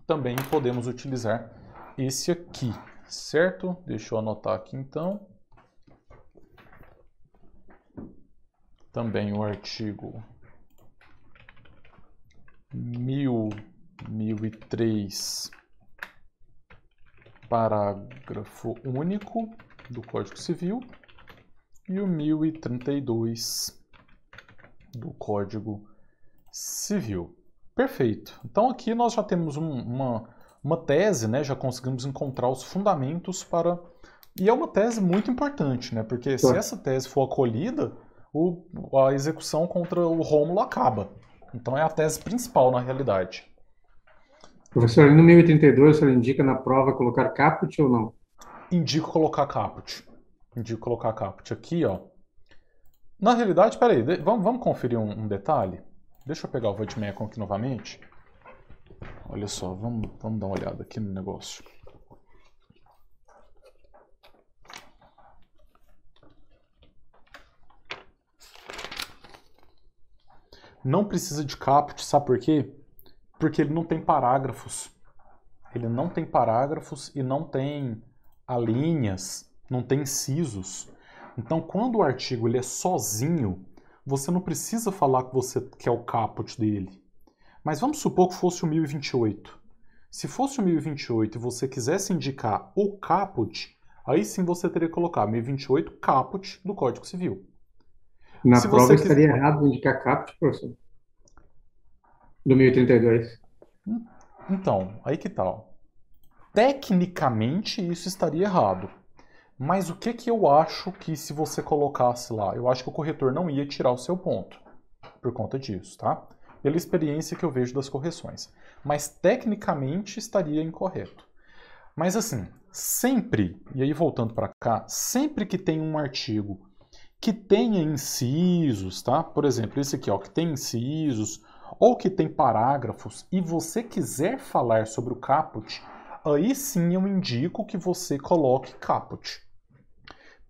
também podemos utilizar esse aqui, certo? Deixa eu anotar aqui então. também o artigo 1003, parágrafo único do Código Civil e o 1032 do Código Civil. Perfeito. Então aqui nós já temos um, uma, uma tese, né? Já conseguimos encontrar os fundamentos para. E é uma tese muito importante, né? Porque se essa tese for acolhida, o, a execução contra o Rômulo acaba. Então é a tese principal na realidade. Professor, no 1082 o senhor indica na prova colocar caput ou não? Indico colocar caput. Indico colocar caput aqui, ó. Na realidade, peraí, vamos, vamos conferir um, um, detalhe? Deixa eu pegar o Vadmecon aqui novamente. Olha só, vamos, vamos dar uma olhada aqui no negócio. Não precisa de caput, sabe por quê? Porque ele não tem parágrafos. Ele não tem parágrafos e não tem alíneas, não tem incisos. Então, quando o artigo ele é sozinho, você não precisa falar que você quer é o caput dele. Mas vamos supor que fosse o 1028. Se fosse o 1028 e você quisesse indicar o caput, aí sim você teria que colocar 1028 caput do Código Civil. Na Se prova estaria quiser... errado indicar caput, professor? Do 1032. Hum, então, aí que tal. Tá, tecnicamente isso estaria errado. Mas o que, que eu acho que se você colocasse lá? Eu acho que o corretor não ia tirar o seu ponto por conta disso, tá? Pela experiência que eu vejo das correções. Mas tecnicamente estaria incorreto. Mas assim, sempre, e aí voltando para cá, sempre que tem um artigo que tenha incisos, tá? Por exemplo, esse aqui, ó, que tem incisos ou que tem parágrafos e você quiser falar sobre o caput, aí sim eu indico que você coloque caput.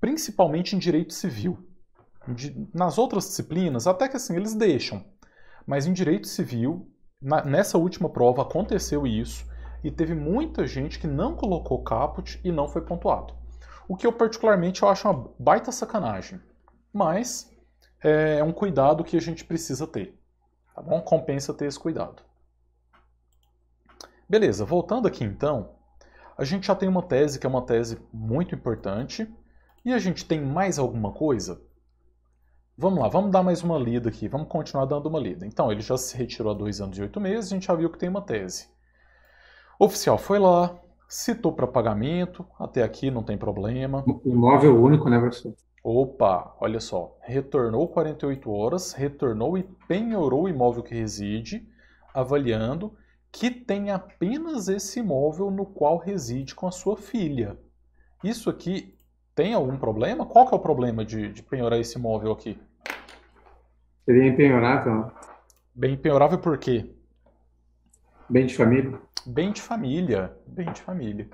Principalmente em direito civil. Nas outras disciplinas, até que assim eles deixam, mas em direito civil, na, nessa última prova aconteceu isso e teve muita gente que não colocou caput e não foi pontuado. O que eu particularmente eu acho uma baita sacanagem mas é, é um cuidado que a gente precisa ter, tá bom? Compensa ter esse cuidado. Beleza, voltando aqui então, a gente já tem uma tese que é uma tese muito importante, e a gente tem mais alguma coisa? Vamos lá, vamos dar mais uma lida aqui, vamos continuar dando uma lida. Então, ele já se retirou há dois anos e oito meses, a gente já viu que tem uma tese. O oficial foi lá, citou para pagamento, até aqui não tem problema. Imóvel único, né, professor? Opa, olha só, retornou 48 horas, retornou e penhorou o imóvel que reside, avaliando que tem apenas esse imóvel no qual reside com a sua filha. Isso aqui tem algum problema? Qual que é o problema de, de penhorar esse imóvel aqui? Seria empenhorável. Bem empenhorável por quê? Bem de família. Bem de família, bem de família.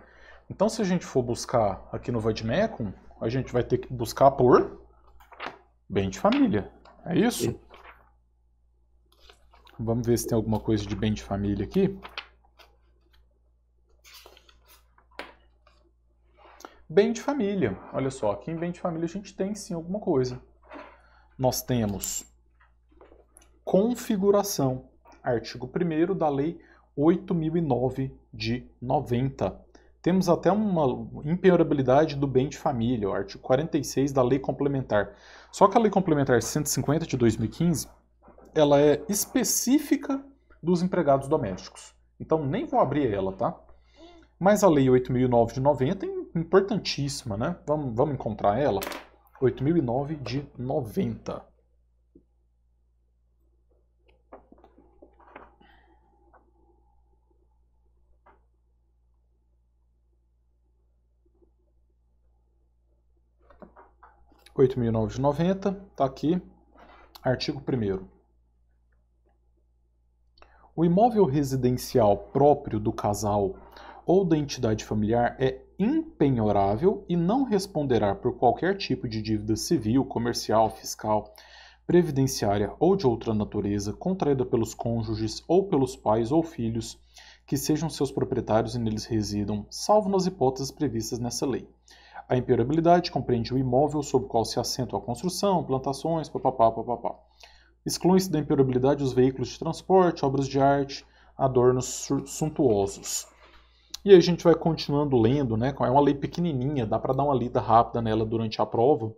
Então, se a gente for buscar aqui no Vadmecum, a gente vai ter que buscar por bem de família. É isso? Vamos ver se tem alguma coisa de bem de família aqui. Bem de família. Olha só, aqui em bem de família a gente tem sim alguma coisa. Nós temos configuração, artigo 1 da Lei 8009 de 90. Temos até uma impenhorabilidade do bem de família, o artigo 46 da Lei Complementar. Só que a Lei Complementar 150 de 2015, ela é específica dos empregados domésticos. Então nem vou abrir ela, tá? Mas a Lei 8009 de 90 é importantíssima, né? Vamos, vamos encontrar ela? 8009 de 90. 8.990, está aqui, artigo 1 O imóvel residencial próprio do casal ou da entidade familiar é impenhorável e não responderá por qualquer tipo de dívida civil, comercial, fiscal, previdenciária ou de outra natureza contraída pelos cônjuges ou pelos pais ou filhos que sejam seus proprietários e neles residam, salvo nas hipóteses previstas nessa lei. A impermeabilidade compreende o imóvel sob o qual se assenta a construção, plantações, papapá, papapá. Excluem-se da impermeabilidade os veículos de transporte, obras de arte, adornos suntuosos. E aí a gente vai continuando lendo, né? É uma lei pequenininha, dá para dar uma lida rápida nela durante a prova.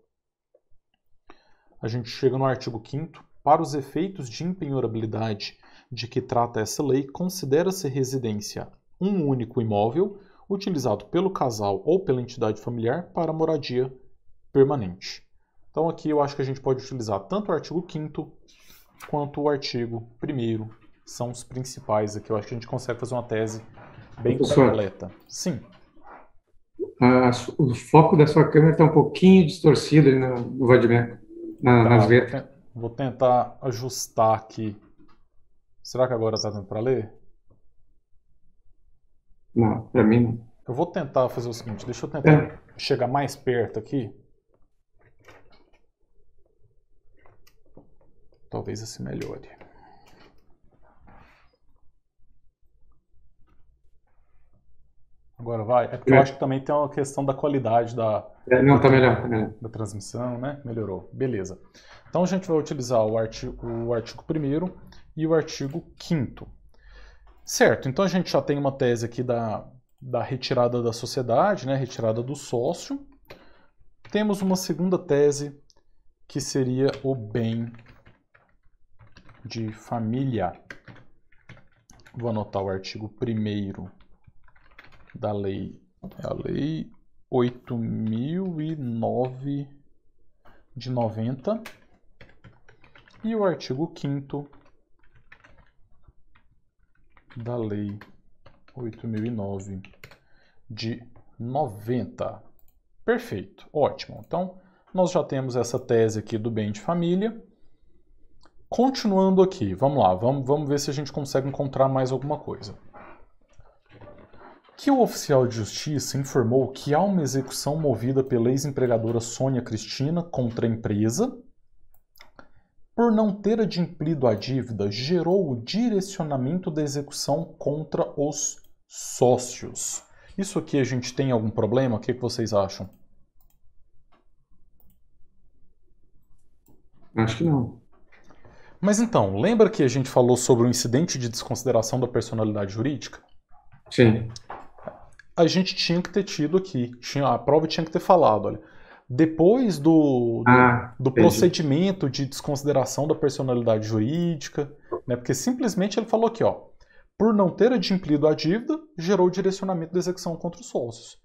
A gente chega no artigo 5 Para os efeitos de impenhorabilidade de que trata essa lei, considera-se residência um único imóvel utilizado pelo casal ou pela entidade familiar para moradia permanente. Então aqui eu acho que a gente pode utilizar tanto o artigo 5 quanto o artigo 1 são os principais aqui. Eu acho que a gente consegue fazer uma tese bem Professor, completa. Sim. A, o foco da sua câmera está um pouquinho distorcido no Vladimir, na, tá, nas letras. Vou tentar ajustar aqui. Será que agora está dando para ler? Não, pra mim não. Eu vou tentar fazer o seguinte, deixa eu tentar é. chegar mais perto aqui. Talvez assim melhore. Agora vai. É porque é. eu acho que também tem uma questão da qualidade da, é, não, tá melhor, tá melhor. da transmissão, né? Melhorou. Beleza. Então a gente vai utilizar o artigo 1 o artigo primeiro e o artigo 5 Certo, então a gente já tem uma tese aqui da, da retirada da sociedade, né, retirada do sócio. Temos uma segunda tese que seria o bem de família. Vou anotar o artigo 1 da lei, é a lei 8009 de 90 e o artigo 5 da Lei 8009 de 90. Perfeito, ótimo. Então, nós já temos essa tese aqui do bem de família. Continuando aqui, vamos lá, vamos, vamos ver se a gente consegue encontrar mais alguma coisa. Que o oficial de justiça informou que há uma execução movida pela ex-empregadora Sônia Cristina contra a empresa, por não ter adimplido a dívida, gerou o direcionamento da execução contra os sócios. Isso aqui a gente tem algum problema? O que, vocês acham? Acho que não. Mas então, lembra que a gente falou sobre o incidente de desconsideração da personalidade jurídica? Sim. A gente tinha que ter tido aqui, tinha, a prova tinha que ter falado, olha, depois do, do, ah, do procedimento de desconsideração da personalidade jurídica, né? Porque simplesmente ele falou aqui, ó, por não ter adimplido a dívida, gerou o direcionamento da execução contra os sócios.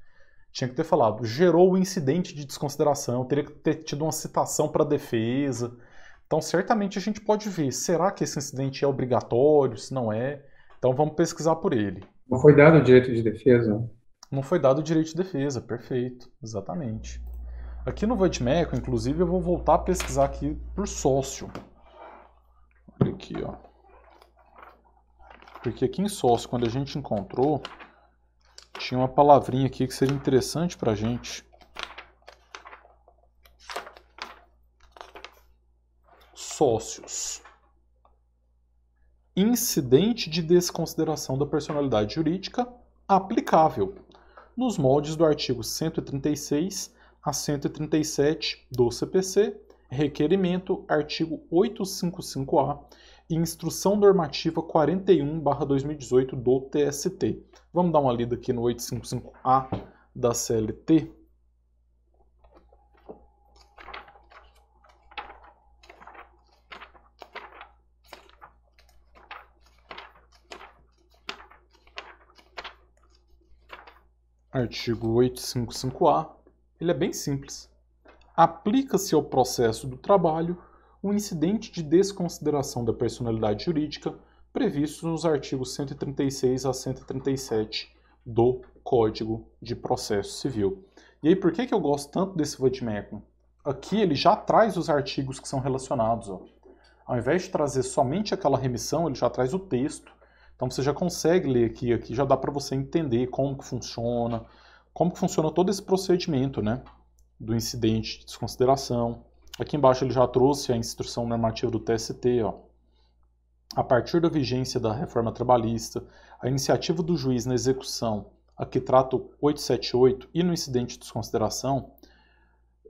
Tinha que ter falado, gerou o incidente de desconsideração, teria que ter tido uma citação para defesa. Então, certamente a gente pode ver, será que esse incidente é obrigatório, se não é? Então, vamos pesquisar por ele. Não foi dado o direito de defesa? Não foi dado o direito de defesa, perfeito, exatamente. Aqui no Vitmeco, inclusive, eu vou voltar a pesquisar aqui por sócio. Olha aqui, ó. Porque aqui em sócio, quando a gente encontrou, tinha uma palavrinha aqui que seria interessante pra gente. Sócios. Incidente de desconsideração da personalidade jurídica aplicável nos moldes do artigo 136 a 137 do CPC, requerimento, artigo 855-A e instrução normativa 41-2018 do TST. Vamos dar uma lida aqui no 855-A da CLT. Artigo 855-A ele é bem simples. Aplica-se ao processo do trabalho o incidente de desconsideração da personalidade jurídica previsto nos artigos 136 a 137 do Código de Processo Civil. E aí, por que, que eu gosto tanto desse vademecum? Aqui ele já traz os artigos que são relacionados. Ó. Ao invés de trazer somente aquela remissão, ele já traz o texto. Então você já consegue ler aqui, aqui já dá para você entender como que funciona, como que todo esse procedimento, né? Do incidente de desconsideração. Aqui embaixo ele já trouxe a instrução normativa do TST, ó. A partir da vigência da reforma trabalhista, a iniciativa do juiz na execução, a que trata o 878 e no incidente de desconsideração,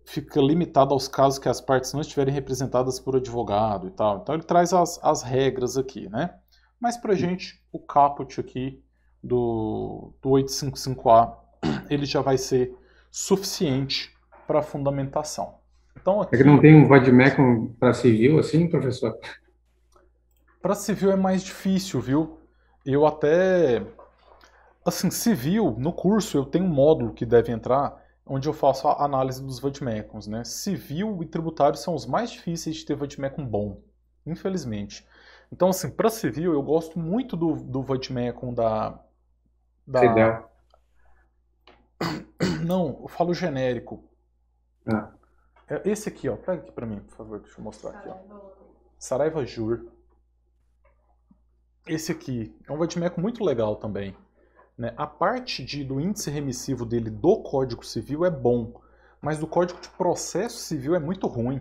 fica limitada aos casos que as partes não estiverem representadas por advogado e tal. Então ele traz as, as regras aqui, né? Mas pra gente, o caput aqui do, do 855A ele já vai ser suficiente para fundamentação. Então, aqui, é que não tem um vademecum para civil assim, professor? Para civil é mais difícil, viu? Eu até. Assim, civil, no curso eu tenho um módulo que deve entrar onde eu faço a análise dos vademecums, né? Civil e tributário são os mais difíceis de ter vademecum bom, infelizmente. Então, assim, para civil eu gosto muito do, do da. da Não, eu falo genérico. Ah. É esse aqui, ó. Pega aqui pra mim, por favor. Deixa eu mostrar aqui, ó. Saraiva Jur. Esse aqui é um vadimeco muito legal também. Né? A parte de, do índice remissivo dele do Código Civil é bom, mas do Código de Processo Civil é muito ruim.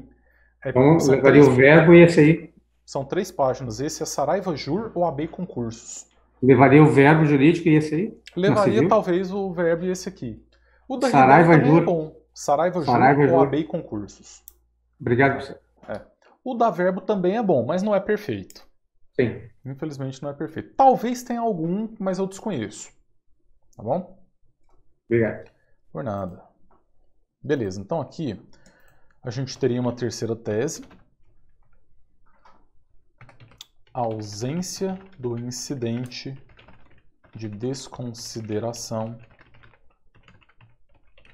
É, então, levaria o verbo e esse aí? São três páginas. Esse é Saraiva Jur ou AB Concursos. Levaria o verbo jurídico e esse aí? Levaria talvez o verbo esse aqui. O da Saraiva Ribeiro é bom. Saraiva, Saraiva Júnior com AB concursos. Obrigado, você. É. O da verbo também é bom, mas não é perfeito. Sim. Infelizmente não é perfeito. Talvez tenha algum, mas eu desconheço. Tá bom? Obrigado. Por nada. Beleza, então aqui a gente teria uma terceira tese. A ausência do incidente de desconsideração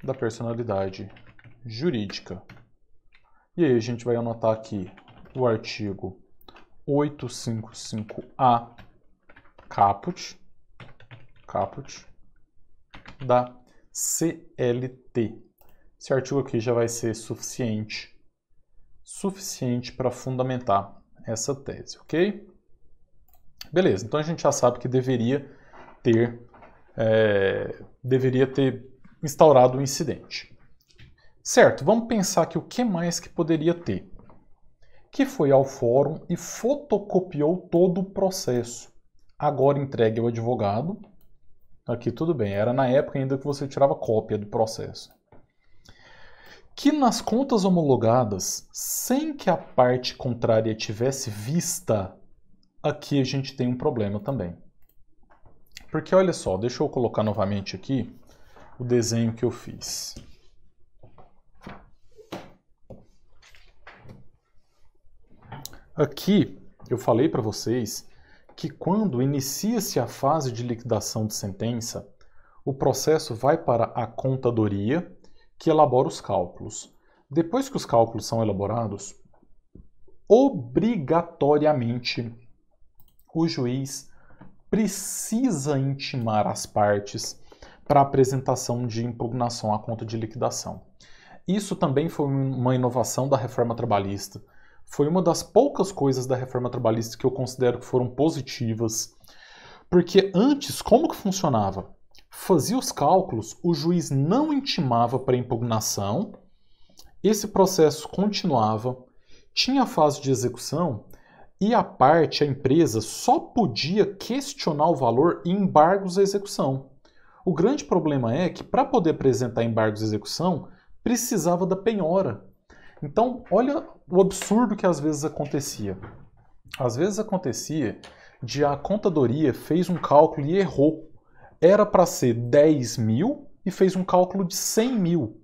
da personalidade jurídica. E aí a gente vai anotar aqui o artigo 855A caput caput da CLT. Esse artigo aqui já vai ser suficiente suficiente para fundamentar essa tese, OK? Beleza, então a gente já sabe que deveria ter, é, deveria ter instaurado o um incidente. Certo, vamos pensar que o que mais que poderia ter? Que foi ao fórum e fotocopiou todo o processo. Agora entregue ao advogado. Aqui tudo bem, era na época ainda que você tirava cópia do processo que nas contas homologadas, sem que a parte contrária tivesse vista, aqui a gente tem um problema também. Porque olha só, deixa eu colocar novamente aqui o desenho que eu fiz. Aqui eu falei para vocês que quando inicia-se a fase de liquidação de sentença, o processo vai para a contadoria, que elabora os cálculos. Depois que os cálculos são elaborados, obrigatoriamente o juiz precisa intimar as partes para apresentação de impugnação à conta de liquidação. Isso também foi uma inovação da reforma trabalhista. Foi uma das poucas coisas da reforma trabalhista que eu considero que foram positivas. Porque antes, como que funcionava? Fazia os cálculos, o juiz não intimava para impugnação, esse processo continuava, tinha a fase de execução e a parte, a empresa, só podia questionar o valor em embargos à execução. O grande problema é que, para poder apresentar embargos à execução, precisava da penhora. Então, olha o absurdo que às vezes acontecia. Às vezes acontecia de a contadoria fez um cálculo e errou. Era para ser 10 mil e fez um cálculo de 100 mil.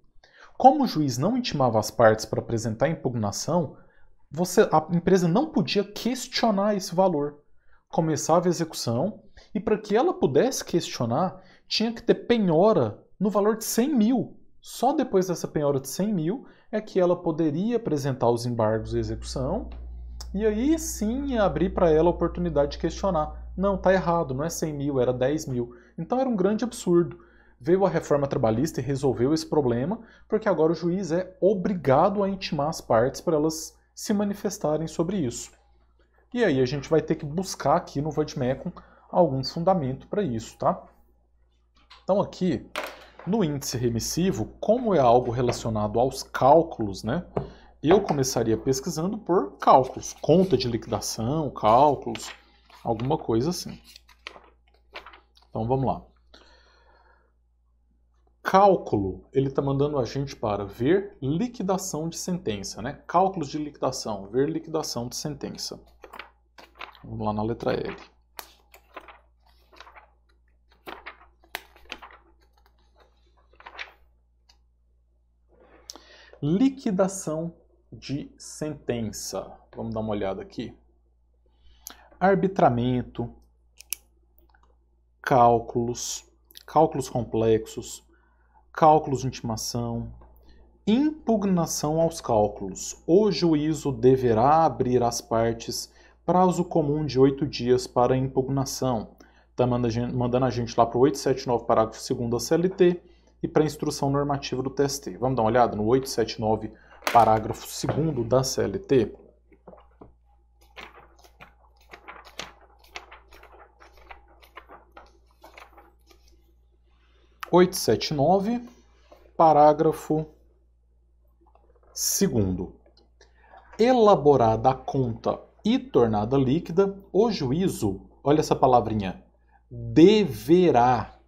Como o juiz não intimava as partes para apresentar impugnação, você, a empresa não podia questionar esse valor. Começava a execução e para que ela pudesse questionar, tinha que ter penhora no valor de 100 mil. Só depois dessa penhora de 100 mil é que ela poderia apresentar os embargos de execução e aí sim abrir para ela a oportunidade de questionar. Não, tá errado, não é 100 mil, era 10 mil. Então era um grande absurdo. Veio a reforma trabalhista e resolveu esse problema, porque agora o juiz é obrigado a intimar as partes para elas se manifestarem sobre isso. E aí a gente vai ter que buscar aqui no Vadmecum algum fundamento para isso, tá? Então aqui, no índice remissivo, como é algo relacionado aos cálculos, né? Eu começaria pesquisando por cálculos, conta de liquidação, cálculos, alguma coisa assim. Então vamos lá. Cálculo, ele está mandando a gente para ver liquidação de sentença, né? Cálculos de liquidação, ver liquidação de sentença. Vamos lá na letra L. Liquidação de sentença. Vamos dar uma olhada aqui. Arbitramento, cálculos, cálculos complexos, cálculos de intimação, impugnação aos cálculos. O juízo deverá abrir às partes prazo comum de oito dias para impugnação. Está mandando a gente lá para o 879, parágrafo 2 da CLT e para a instrução normativa do TST. Vamos dar uma olhada no 879, parágrafo 2 da CLT? 879, parágrafo 2. Elaborada a conta e tornada líquida, o juízo, olha essa palavrinha, deverá,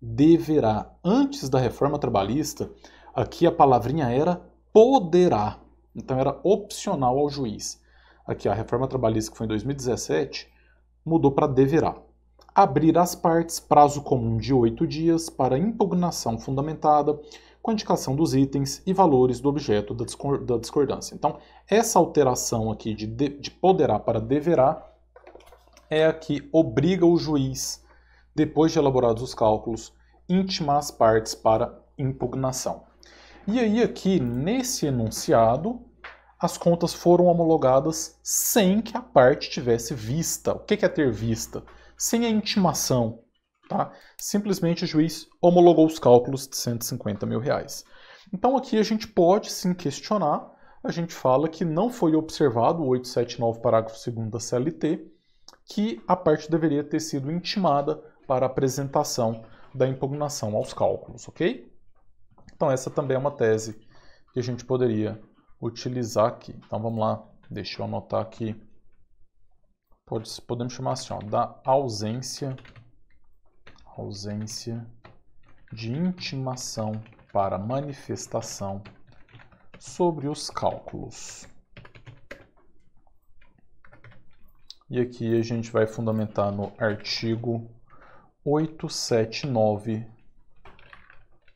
deverá, antes da reforma trabalhista, aqui a palavrinha era poderá, então era opcional ao juiz. Aqui a reforma trabalhista que foi em 2017 mudou para deverá abrir as partes prazo comum de oito dias para impugnação fundamentada, com indicação dos itens e valores do objeto da, da discordância. Então, essa alteração aqui de, de, de poderá para deverá é a que obriga o juiz, depois de elaborados os cálculos, intimar as partes para impugnação. E aí, aqui nesse enunciado, as contas foram homologadas sem que a parte tivesse vista. O que é ter vista? sem a intimação. Tá? Simplesmente o juiz homologou os cálculos de 150 mil reais. Então aqui a gente pode sim questionar, a gente fala que não foi observado o 879, parágrafo 2 da CLT, que a parte deveria ter sido intimada para apresentação da impugnação aos cálculos, ok? Então essa também é uma tese que a gente poderia utilizar aqui. Então vamos lá, deixa eu anotar aqui pode, podemos chamar assim, ó, da ausência, ausência de intimação para manifestação sobre os cálculos. E aqui a gente vai fundamentar no artigo 879,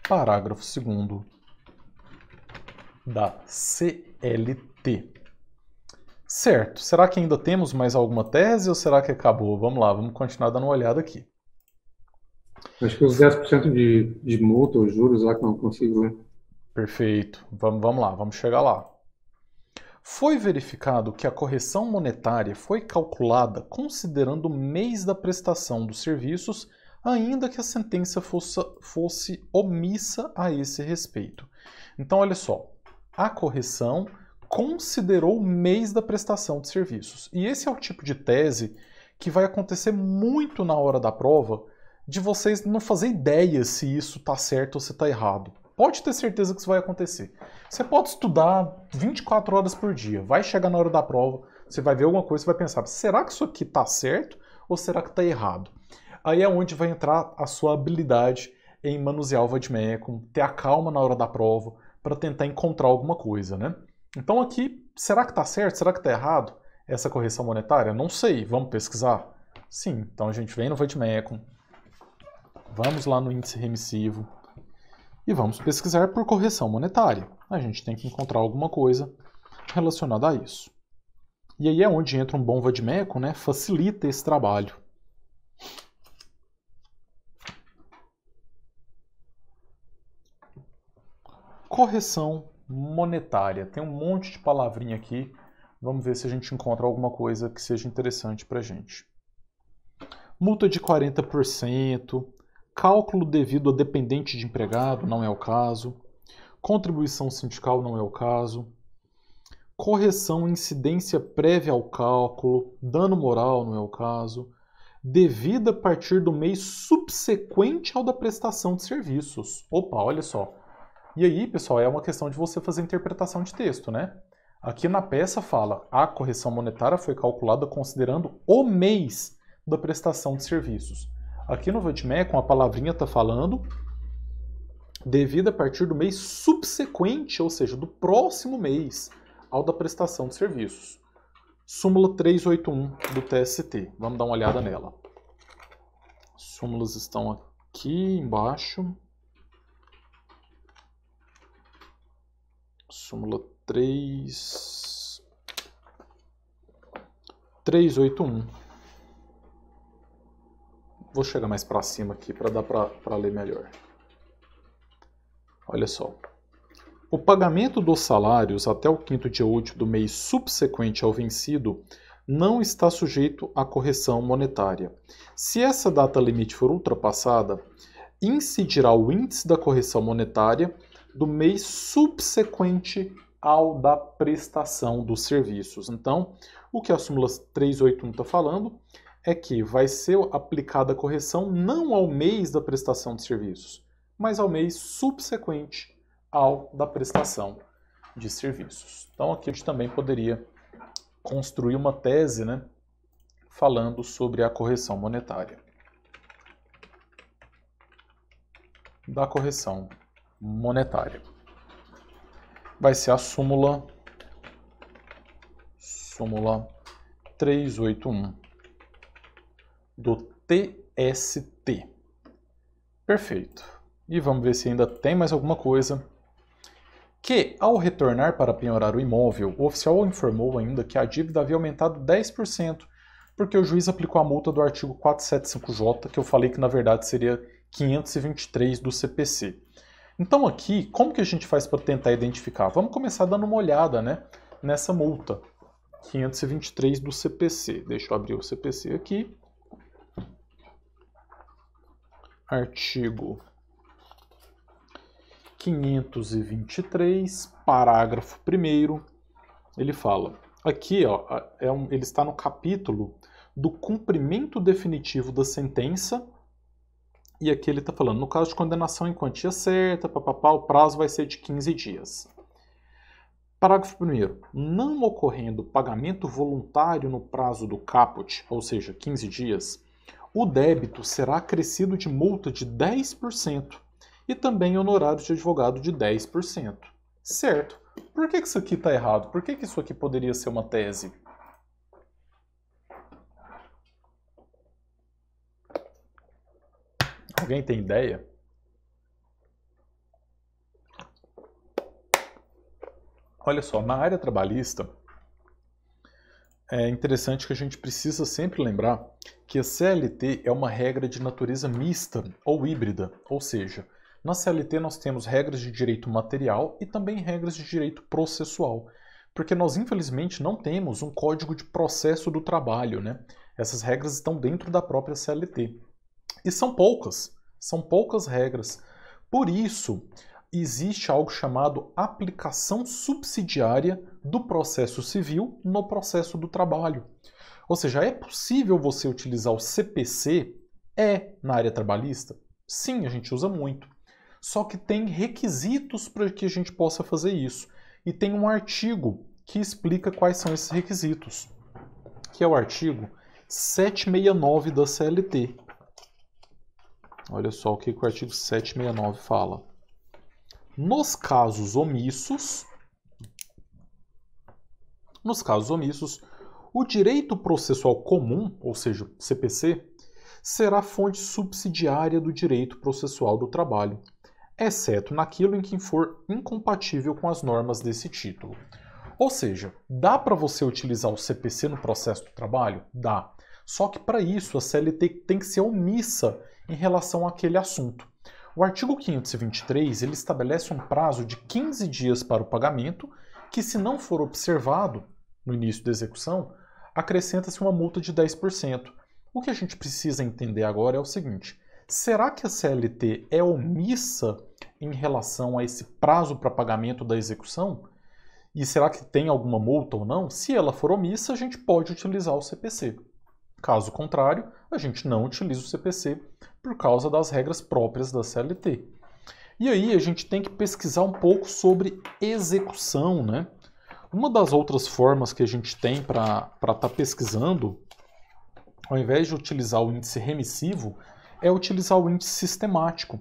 parágrafo 2 da CLT. Certo. Será que ainda temos mais alguma tese ou será que acabou? Vamos lá, vamos continuar dando uma olhada aqui. Acho que os 10% de, de multa ou juros lá que não consigo. ver. Perfeito. Vamos, vamos lá, vamos chegar lá. Foi verificado que a correção monetária foi calculada considerando o mês da prestação dos serviços, ainda que a sentença fosse, fosse omissa a esse respeito. Então, olha só, a correção considerou o mês da prestação de serviços. E esse é o tipo de tese que vai acontecer muito na hora da prova de vocês não fazer ideia se isso está certo ou se está errado. Pode ter certeza que isso vai acontecer. Você pode estudar 24 horas por dia, vai chegar na hora da prova, você vai ver alguma coisa você vai pensar: será que isso aqui está certo ou será que está errado? Aí é onde vai entrar a sua habilidade em manusear o vademecum, ter a calma na hora da prova para tentar encontrar alguma coisa, né? Então aqui, será que está certo? Será que está errado essa correção monetária? Não sei, vamos pesquisar? Sim, então a gente vem no VADMECOM, vamos lá no índice remissivo e vamos pesquisar por correção monetária. A gente tem que encontrar alguma coisa relacionada a isso. E aí é onde entra um bom vadmeco, né? Facilita esse trabalho. Correção monetária. Tem um monte de palavrinha aqui. Vamos ver se a gente encontra alguma coisa que seja interessante para a gente. Multa de 40%, cálculo devido a dependente de empregado, não é o caso. Contribuição sindical, não é o caso. Correção, incidência prévia ao cálculo, dano moral, não é o caso. Devida a partir do mês subsequente ao da prestação de serviços. Opa, olha só e aí, pessoal, é uma questão de você fazer interpretação de texto, né? Aqui na peça fala: a correção monetária foi calculada considerando o mês da prestação de serviços. Aqui no com a palavrinha está falando devido a partir do mês subsequente, ou seja, do próximo mês ao da prestação de serviços. Súmula 381 do TST. Vamos dar uma olhada nela. Súmulas estão aqui embaixo. súmula 3. 381. Vou chegar mais para cima aqui para dar para ler melhor. Olha só. O pagamento dos salários até o quinto dia útil do mês subsequente ao vencido não está sujeito à correção monetária. Se essa data limite for ultrapassada, incidirá o índice da correção monetária do mês subsequente ao da prestação dos serviços. Então, o que a súmula 381 está falando é que vai ser aplicada a correção não ao mês da prestação de serviços, mas ao mês subsequente ao da prestação de serviços. Então, aqui a gente também poderia construir uma tese, né, falando sobre a correção monetária. Da correção monetária. Vai ser a súmula súmula 381 do TST. Perfeito. E vamos ver se ainda tem mais alguma coisa. Que, ao retornar para penhorar o imóvel, o oficial informou ainda que a dívida havia aumentado 10%, porque o juiz aplicou a multa do artigo 475J, que eu falei que na verdade seria 523 do CPC. Então aqui, como que a gente faz para tentar identificar? Vamos começar dando uma olhada né, nessa multa, 523 do CPC. Deixa eu abrir o CPC aqui. Artigo 523, parágrafo 1 ele fala, aqui ó, é um, ele está no capítulo do cumprimento definitivo da sentença e aqui ele está falando, no caso de condenação em quantia certa, papapá, o prazo vai ser de 15 dias. Parágrafo 1. Não ocorrendo pagamento voluntário no prazo do caput, ou seja, 15 dias, o débito será acrescido de multa de 10% e também honorários de advogado de 10%. Certo. Por que, que isso aqui está errado? Por que, que isso aqui poderia ser uma tese? Alguém tem ideia? Olha só, na área trabalhista, é interessante que a gente precisa sempre lembrar que a CLT é uma regra de natureza mista ou híbrida, ou seja, na CLT nós temos regras de direito material e também regras de direito processual, porque nós infelizmente não temos um código de processo do trabalho, né? Essas regras estão dentro da própria CLT. E são poucas, são poucas regras. Por isso, existe algo chamado aplicação subsidiária do processo civil no processo do trabalho. Ou seja, é possível você utilizar o CPC? É na área trabalhista? Sim, a gente usa muito. Só que tem requisitos para que a gente possa fazer isso. E tem um artigo que explica quais são esses requisitos, que é o artigo 769 da CLT, Olha só o que o artigo 769 fala. Nos casos omissos, nos casos omissos, o direito processual comum, ou seja, CPC, será fonte subsidiária do direito processual do trabalho, exceto naquilo em que for incompatível com as normas desse título. Ou seja, dá para você utilizar o CPC no processo do trabalho? Dá. Só que para isso a CLT tem que ser omissa em relação àquele assunto. O artigo 523 ele estabelece um prazo de 15 dias para o pagamento, que se não for observado no início da execução, acrescenta-se uma multa de 10%. O que a gente precisa entender agora é o seguinte: será que a CLT é omissa em relação a esse prazo para pagamento da execução? E será que tem alguma multa ou não? Se ela for omissa, a gente pode utilizar o CPC. Caso contrário, a gente não utiliza o CPC por causa das regras próprias da CLT. E aí a gente tem que pesquisar um pouco sobre execução, né? Uma das outras formas que a gente tem para estar tá pesquisando, ao invés de utilizar o índice remissivo, é utilizar o índice sistemático.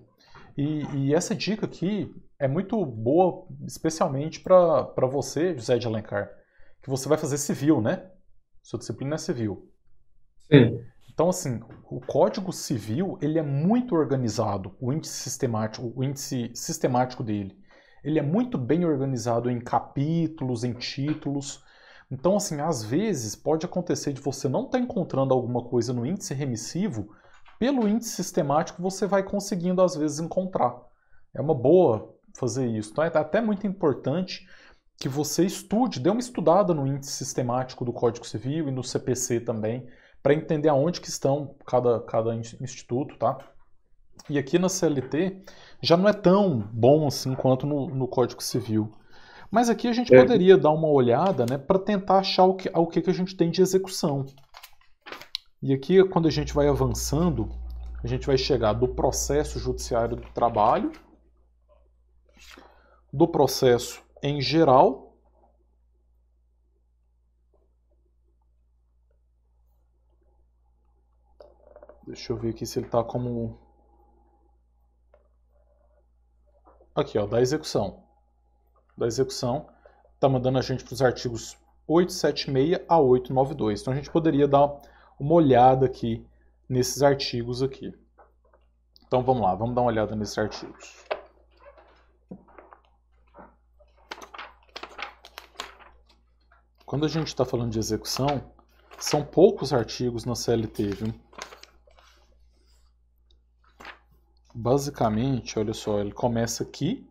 E, e essa dica aqui é muito boa, especialmente para você, José de Alencar, que você vai fazer civil, né? Sua disciplina é civil. Sim. Então, assim, o Código Civil ele é muito organizado, o índice sistemático, o índice sistemático dele. Ele é muito bem organizado em capítulos, em títulos. Então, assim, às vezes pode acontecer de você não estar tá encontrando alguma coisa no índice remissivo, pelo índice sistemático você vai conseguindo às vezes encontrar. É uma boa fazer isso. Então, é até muito importante que você estude, dê uma estudada no índice sistemático do Código Civil e no CPC também para entender aonde que estão cada, cada instituto, tá? E aqui na CLT já não é tão bom assim quanto no, no Código Civil. Mas aqui a gente é. poderia dar uma olhada né, para tentar achar o que, o que, que a gente tem de execução. E aqui, quando a gente vai avançando, a gente vai chegar do processo judiciário do trabalho, do processo em geral, Deixa eu ver aqui se ele está como... Aqui, ó, da execução. Da execução, está mandando a gente para os artigos 876 a 892. Então a gente poderia dar uma olhada aqui nesses artigos aqui. Então vamos lá, vamos dar uma olhada nesses artigos. Quando a gente está falando de execução, são poucos artigos na CLT, viu? Basicamente, olha só, ele começa aqui,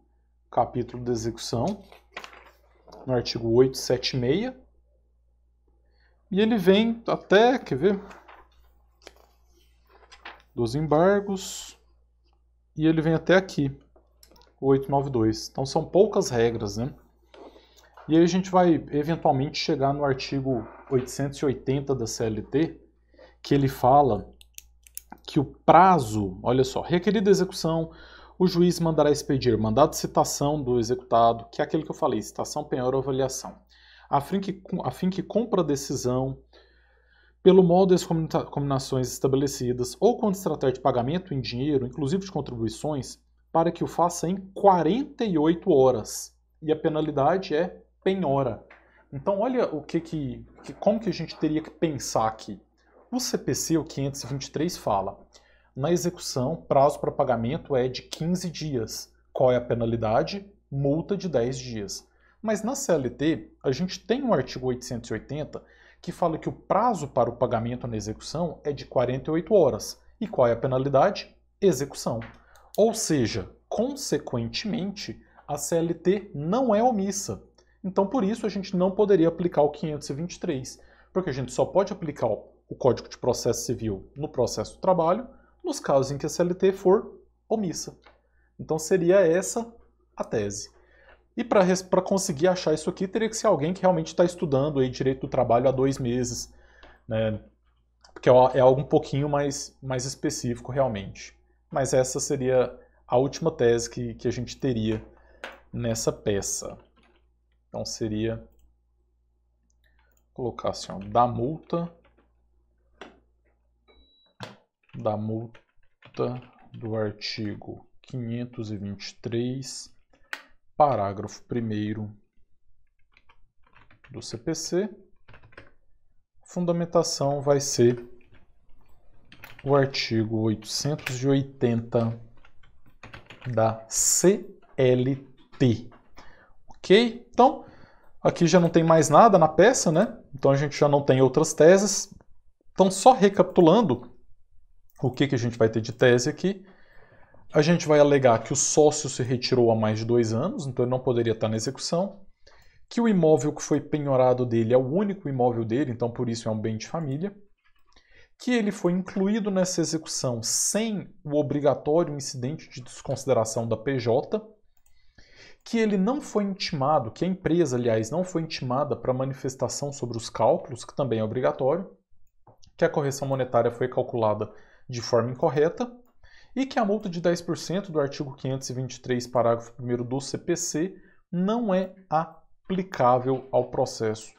capítulo da execução, no artigo 876, e ele vem até, quer ver? Dos embargos, e ele vem até aqui, 892. Então são poucas regras, né? E aí a gente vai eventualmente chegar no artigo 880 da CLT, que ele fala que o prazo, olha só, requerida execução, o juiz mandará expedir mandado de citação do executado, que é aquele que eu falei, citação, penhora ou avaliação, a fim que, a fim que compra a decisão pelo modo das combinações estabelecidas ou quando se tratar de pagamento em dinheiro, inclusive de contribuições, para que o faça em 48 horas. E a penalidade é penhora. Então olha o que, que como que a gente teria que pensar aqui. O CPC, o 523, fala: na execução, prazo para pagamento é de 15 dias. Qual é a penalidade? Multa de 10 dias. Mas na CLT, a gente tem o um artigo 880 que fala que o prazo para o pagamento na execução é de 48 horas. E qual é a penalidade? Execução. Ou seja, consequentemente, a CLT não é omissa. Então, por isso, a gente não poderia aplicar o 523, porque a gente só pode aplicar o o Código de Processo Civil no processo do trabalho, nos casos em que a CLT for omissa. Então seria essa a tese. E para conseguir achar isso aqui, teria que ser alguém que realmente está estudando aí direito do trabalho há dois meses, né? porque é, é algo um pouquinho mais, mais específico realmente. Mas essa seria a última tese que, que a gente teria nessa peça. Então seria colocar assim, ó, da multa da multa do artigo 523, parágrafo 1 do CPC. fundamentação vai ser o artigo 880 da CLT. Ok? Então, aqui já não tem mais nada na peça, né? Então a gente já não tem outras teses. Então, só recapitulando, o que, que a gente vai ter de tese aqui? A gente vai alegar que o sócio se retirou há mais de dois anos, então ele não poderia estar na execução. Que o imóvel que foi penhorado dele é o único imóvel dele, então por isso é um bem de família. Que ele foi incluído nessa execução sem o obrigatório incidente de desconsideração da PJ. Que ele não foi intimado, que a empresa, aliás, não foi intimada para manifestação sobre os cálculos, que também é obrigatório. Que a correção monetária foi calculada de forma incorreta e que a multa de 10% do artigo 523, parágrafo 1 do CPC não é aplicável ao processo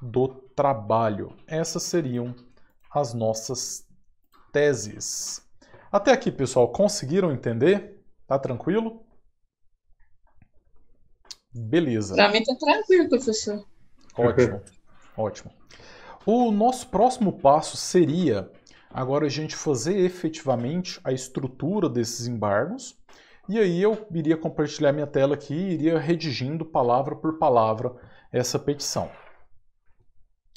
do trabalho. Essas seriam as nossas teses. Até aqui, pessoal, conseguiram entender? Tá tranquilo? Beleza. Para mim tá tranquilo, professor. Ótimo. Ótimo. O nosso próximo passo seria Agora a gente fazer efetivamente a estrutura desses embargos. E aí eu iria compartilhar minha tela aqui e iria redigindo palavra por palavra essa petição.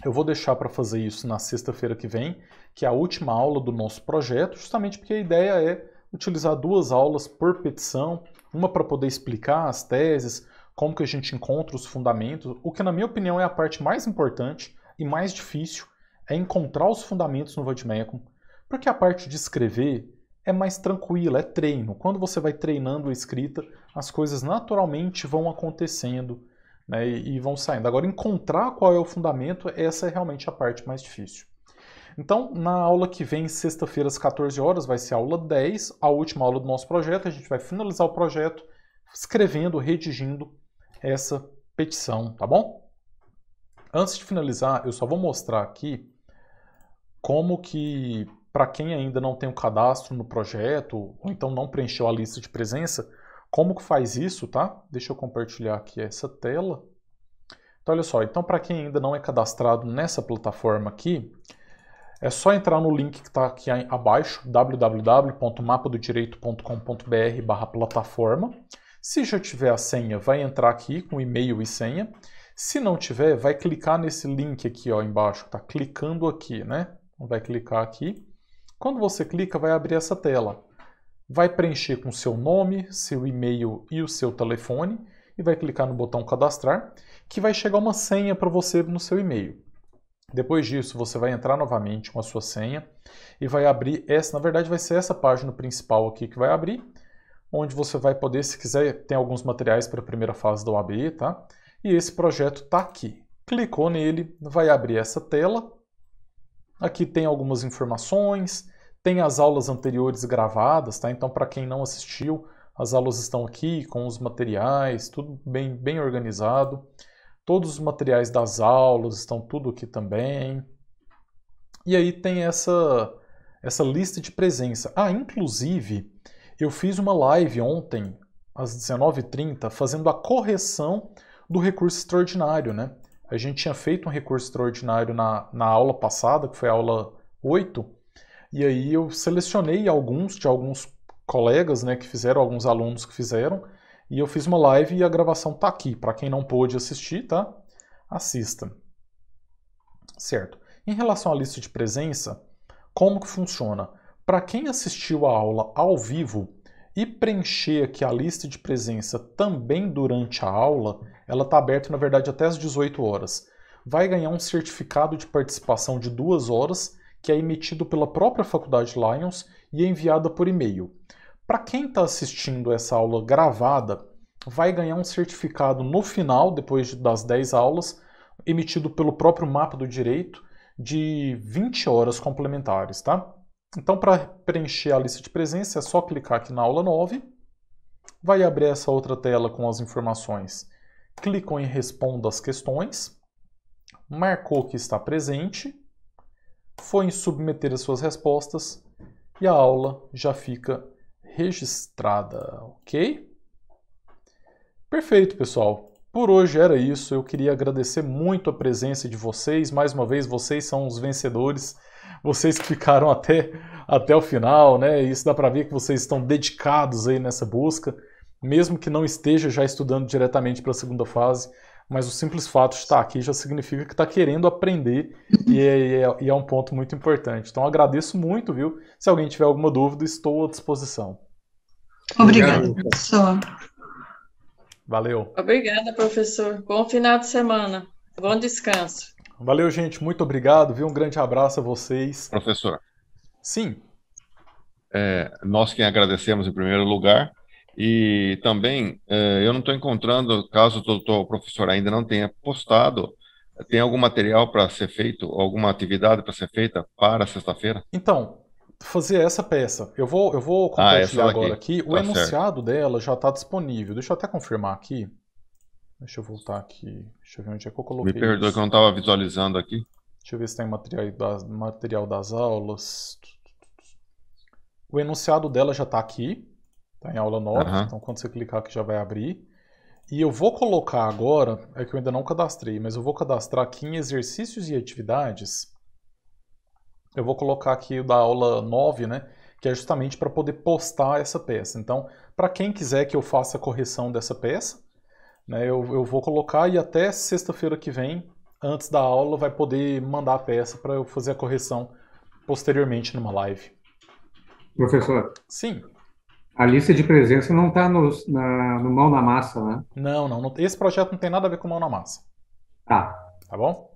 Eu vou deixar para fazer isso na sexta-feira que vem, que é a última aula do nosso projeto, justamente porque a ideia é utilizar duas aulas por petição, uma para poder explicar as teses, como que a gente encontra os fundamentos, o que na minha opinião é a parte mais importante e mais difícil é encontrar os fundamentos no Vadmecum, porque a parte de escrever é mais tranquila, é treino. Quando você vai treinando a escrita, as coisas naturalmente vão acontecendo né, e vão saindo. Agora, encontrar qual é o fundamento, essa é realmente a parte mais difícil. Então, na aula que vem, sexta-feira, às 14 horas, vai ser a aula 10, a última aula do nosso projeto. A gente vai finalizar o projeto escrevendo, redigindo essa petição, tá bom? Antes de finalizar, eu só vou mostrar aqui como que para quem ainda não tem o um cadastro no projeto, ou então não preencheu a lista de presença, como que faz isso, tá? Deixa eu compartilhar aqui essa tela. Então, olha só, então para quem ainda não é cadastrado nessa plataforma aqui, é só entrar no link que está aqui abaixo, www.mapadodireito.com.br barra plataforma. Se já tiver a senha, vai entrar aqui com e-mail e senha. Se não tiver, vai clicar nesse link aqui ó, embaixo, está clicando aqui, né? Vai clicar aqui. Quando você clica, vai abrir essa tela. Vai preencher com seu nome, seu e-mail e o seu telefone e vai clicar no botão cadastrar, que vai chegar uma senha para você no seu e-mail. Depois disso, você vai entrar novamente com a sua senha e vai abrir essa, na verdade vai ser essa página principal aqui que vai abrir, onde você vai poder, se quiser, tem alguns materiais para a primeira fase da OAB, tá? E esse projeto está aqui. Clicou nele, vai abrir essa tela. Aqui tem algumas informações, tem as aulas anteriores gravadas, tá? Então, para quem não assistiu, as aulas estão aqui com os materiais, tudo bem, bem organizado. Todos os materiais das aulas estão tudo aqui também. E aí tem essa, essa lista de presença. Ah, inclusive, eu fiz uma live ontem, às 19h30, fazendo a correção do recurso extraordinário, né? A gente tinha feito um recurso extraordinário na, na aula passada, que foi a aula 8, e aí eu selecionei alguns de alguns colegas, né, que fizeram, alguns alunos que fizeram, e eu fiz uma live e a gravação tá aqui. Para quem não pôde assistir, tá? Assista. Certo. Em relação à lista de presença, como que funciona? Para quem assistiu a aula ao vivo e preencher aqui a lista de presença também durante a aula, ela está aberta, na verdade, até às 18 horas. Vai ganhar um certificado de participação de duas horas que é emitido pela própria Faculdade Lions e é enviada por e-mail. Para quem está assistindo essa aula gravada, vai ganhar um certificado no final, depois das 10 aulas, emitido pelo próprio mapa do direito, de 20 horas complementares, tá? Então, para preencher a lista de presença, é só clicar aqui na aula 9, vai abrir essa outra tela com as informações. Clicam em Responda as questões, marcou que está presente, foi em submeter as suas respostas e a aula já fica registrada, ok? Perfeito, pessoal. Por hoje era isso. Eu queria agradecer muito a presença de vocês. Mais uma vez, vocês são os vencedores. Vocês que ficaram até, até o final, né? Isso dá para ver que vocês estão dedicados aí nessa busca, mesmo que não esteja já estudando diretamente para a segunda fase mas o simples fato de estar aqui já significa que está querendo aprender é, e é, e é, um ponto muito importante. Então agradeço muito, viu? Se alguém tiver alguma dúvida, estou à disposição. Obrigada, professor. Valeu. Obrigada, professor. Bom final de semana. Bom descanso. Valeu, gente. Muito obrigado, viu? Um grande abraço a vocês. Professor. Sim. É, nós que agradecemos em primeiro lugar e também, eh, eu não estou encontrando, caso o doutor professor ainda não tenha postado, tem algum material para ser feito, alguma atividade para ser feita para sexta-feira? Então, fazer essa peça. Eu vou, eu vou ah, compartilhar ah, agora aqui. O tá enunciado certo. dela já está disponível. Deixa eu até confirmar aqui. Deixa eu voltar aqui. Deixa eu ver onde é que eu coloquei. Me perdoe isso. que eu não estava visualizando aqui. Deixa eu ver se tem material das, material das aulas. O enunciado dela já está aqui. Está em aula 9, uhum. então quando você clicar aqui já vai abrir. E eu vou colocar agora, é que eu ainda não cadastrei, mas eu vou cadastrar aqui em exercícios e atividades. Eu vou colocar aqui o da aula 9, né? Que é justamente para poder postar essa peça. Então, para quem quiser que eu faça a correção dessa peça, né, eu, eu vou colocar e até sexta-feira que vem, antes da aula, vai poder mandar a peça para eu fazer a correção posteriormente numa live. Professor. Sim. A lista de presença não está no, no, Mão na Massa, né? Não, não, não. Esse projeto não tem nada a ver com Mão na Massa. Tá. Tá bom?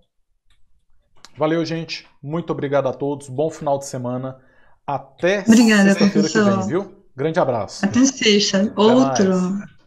Valeu, gente. Muito obrigado a todos. Bom final de semana. Até sexta-feira que vem, viu? Grande abraço. Até sexta. Outro. Até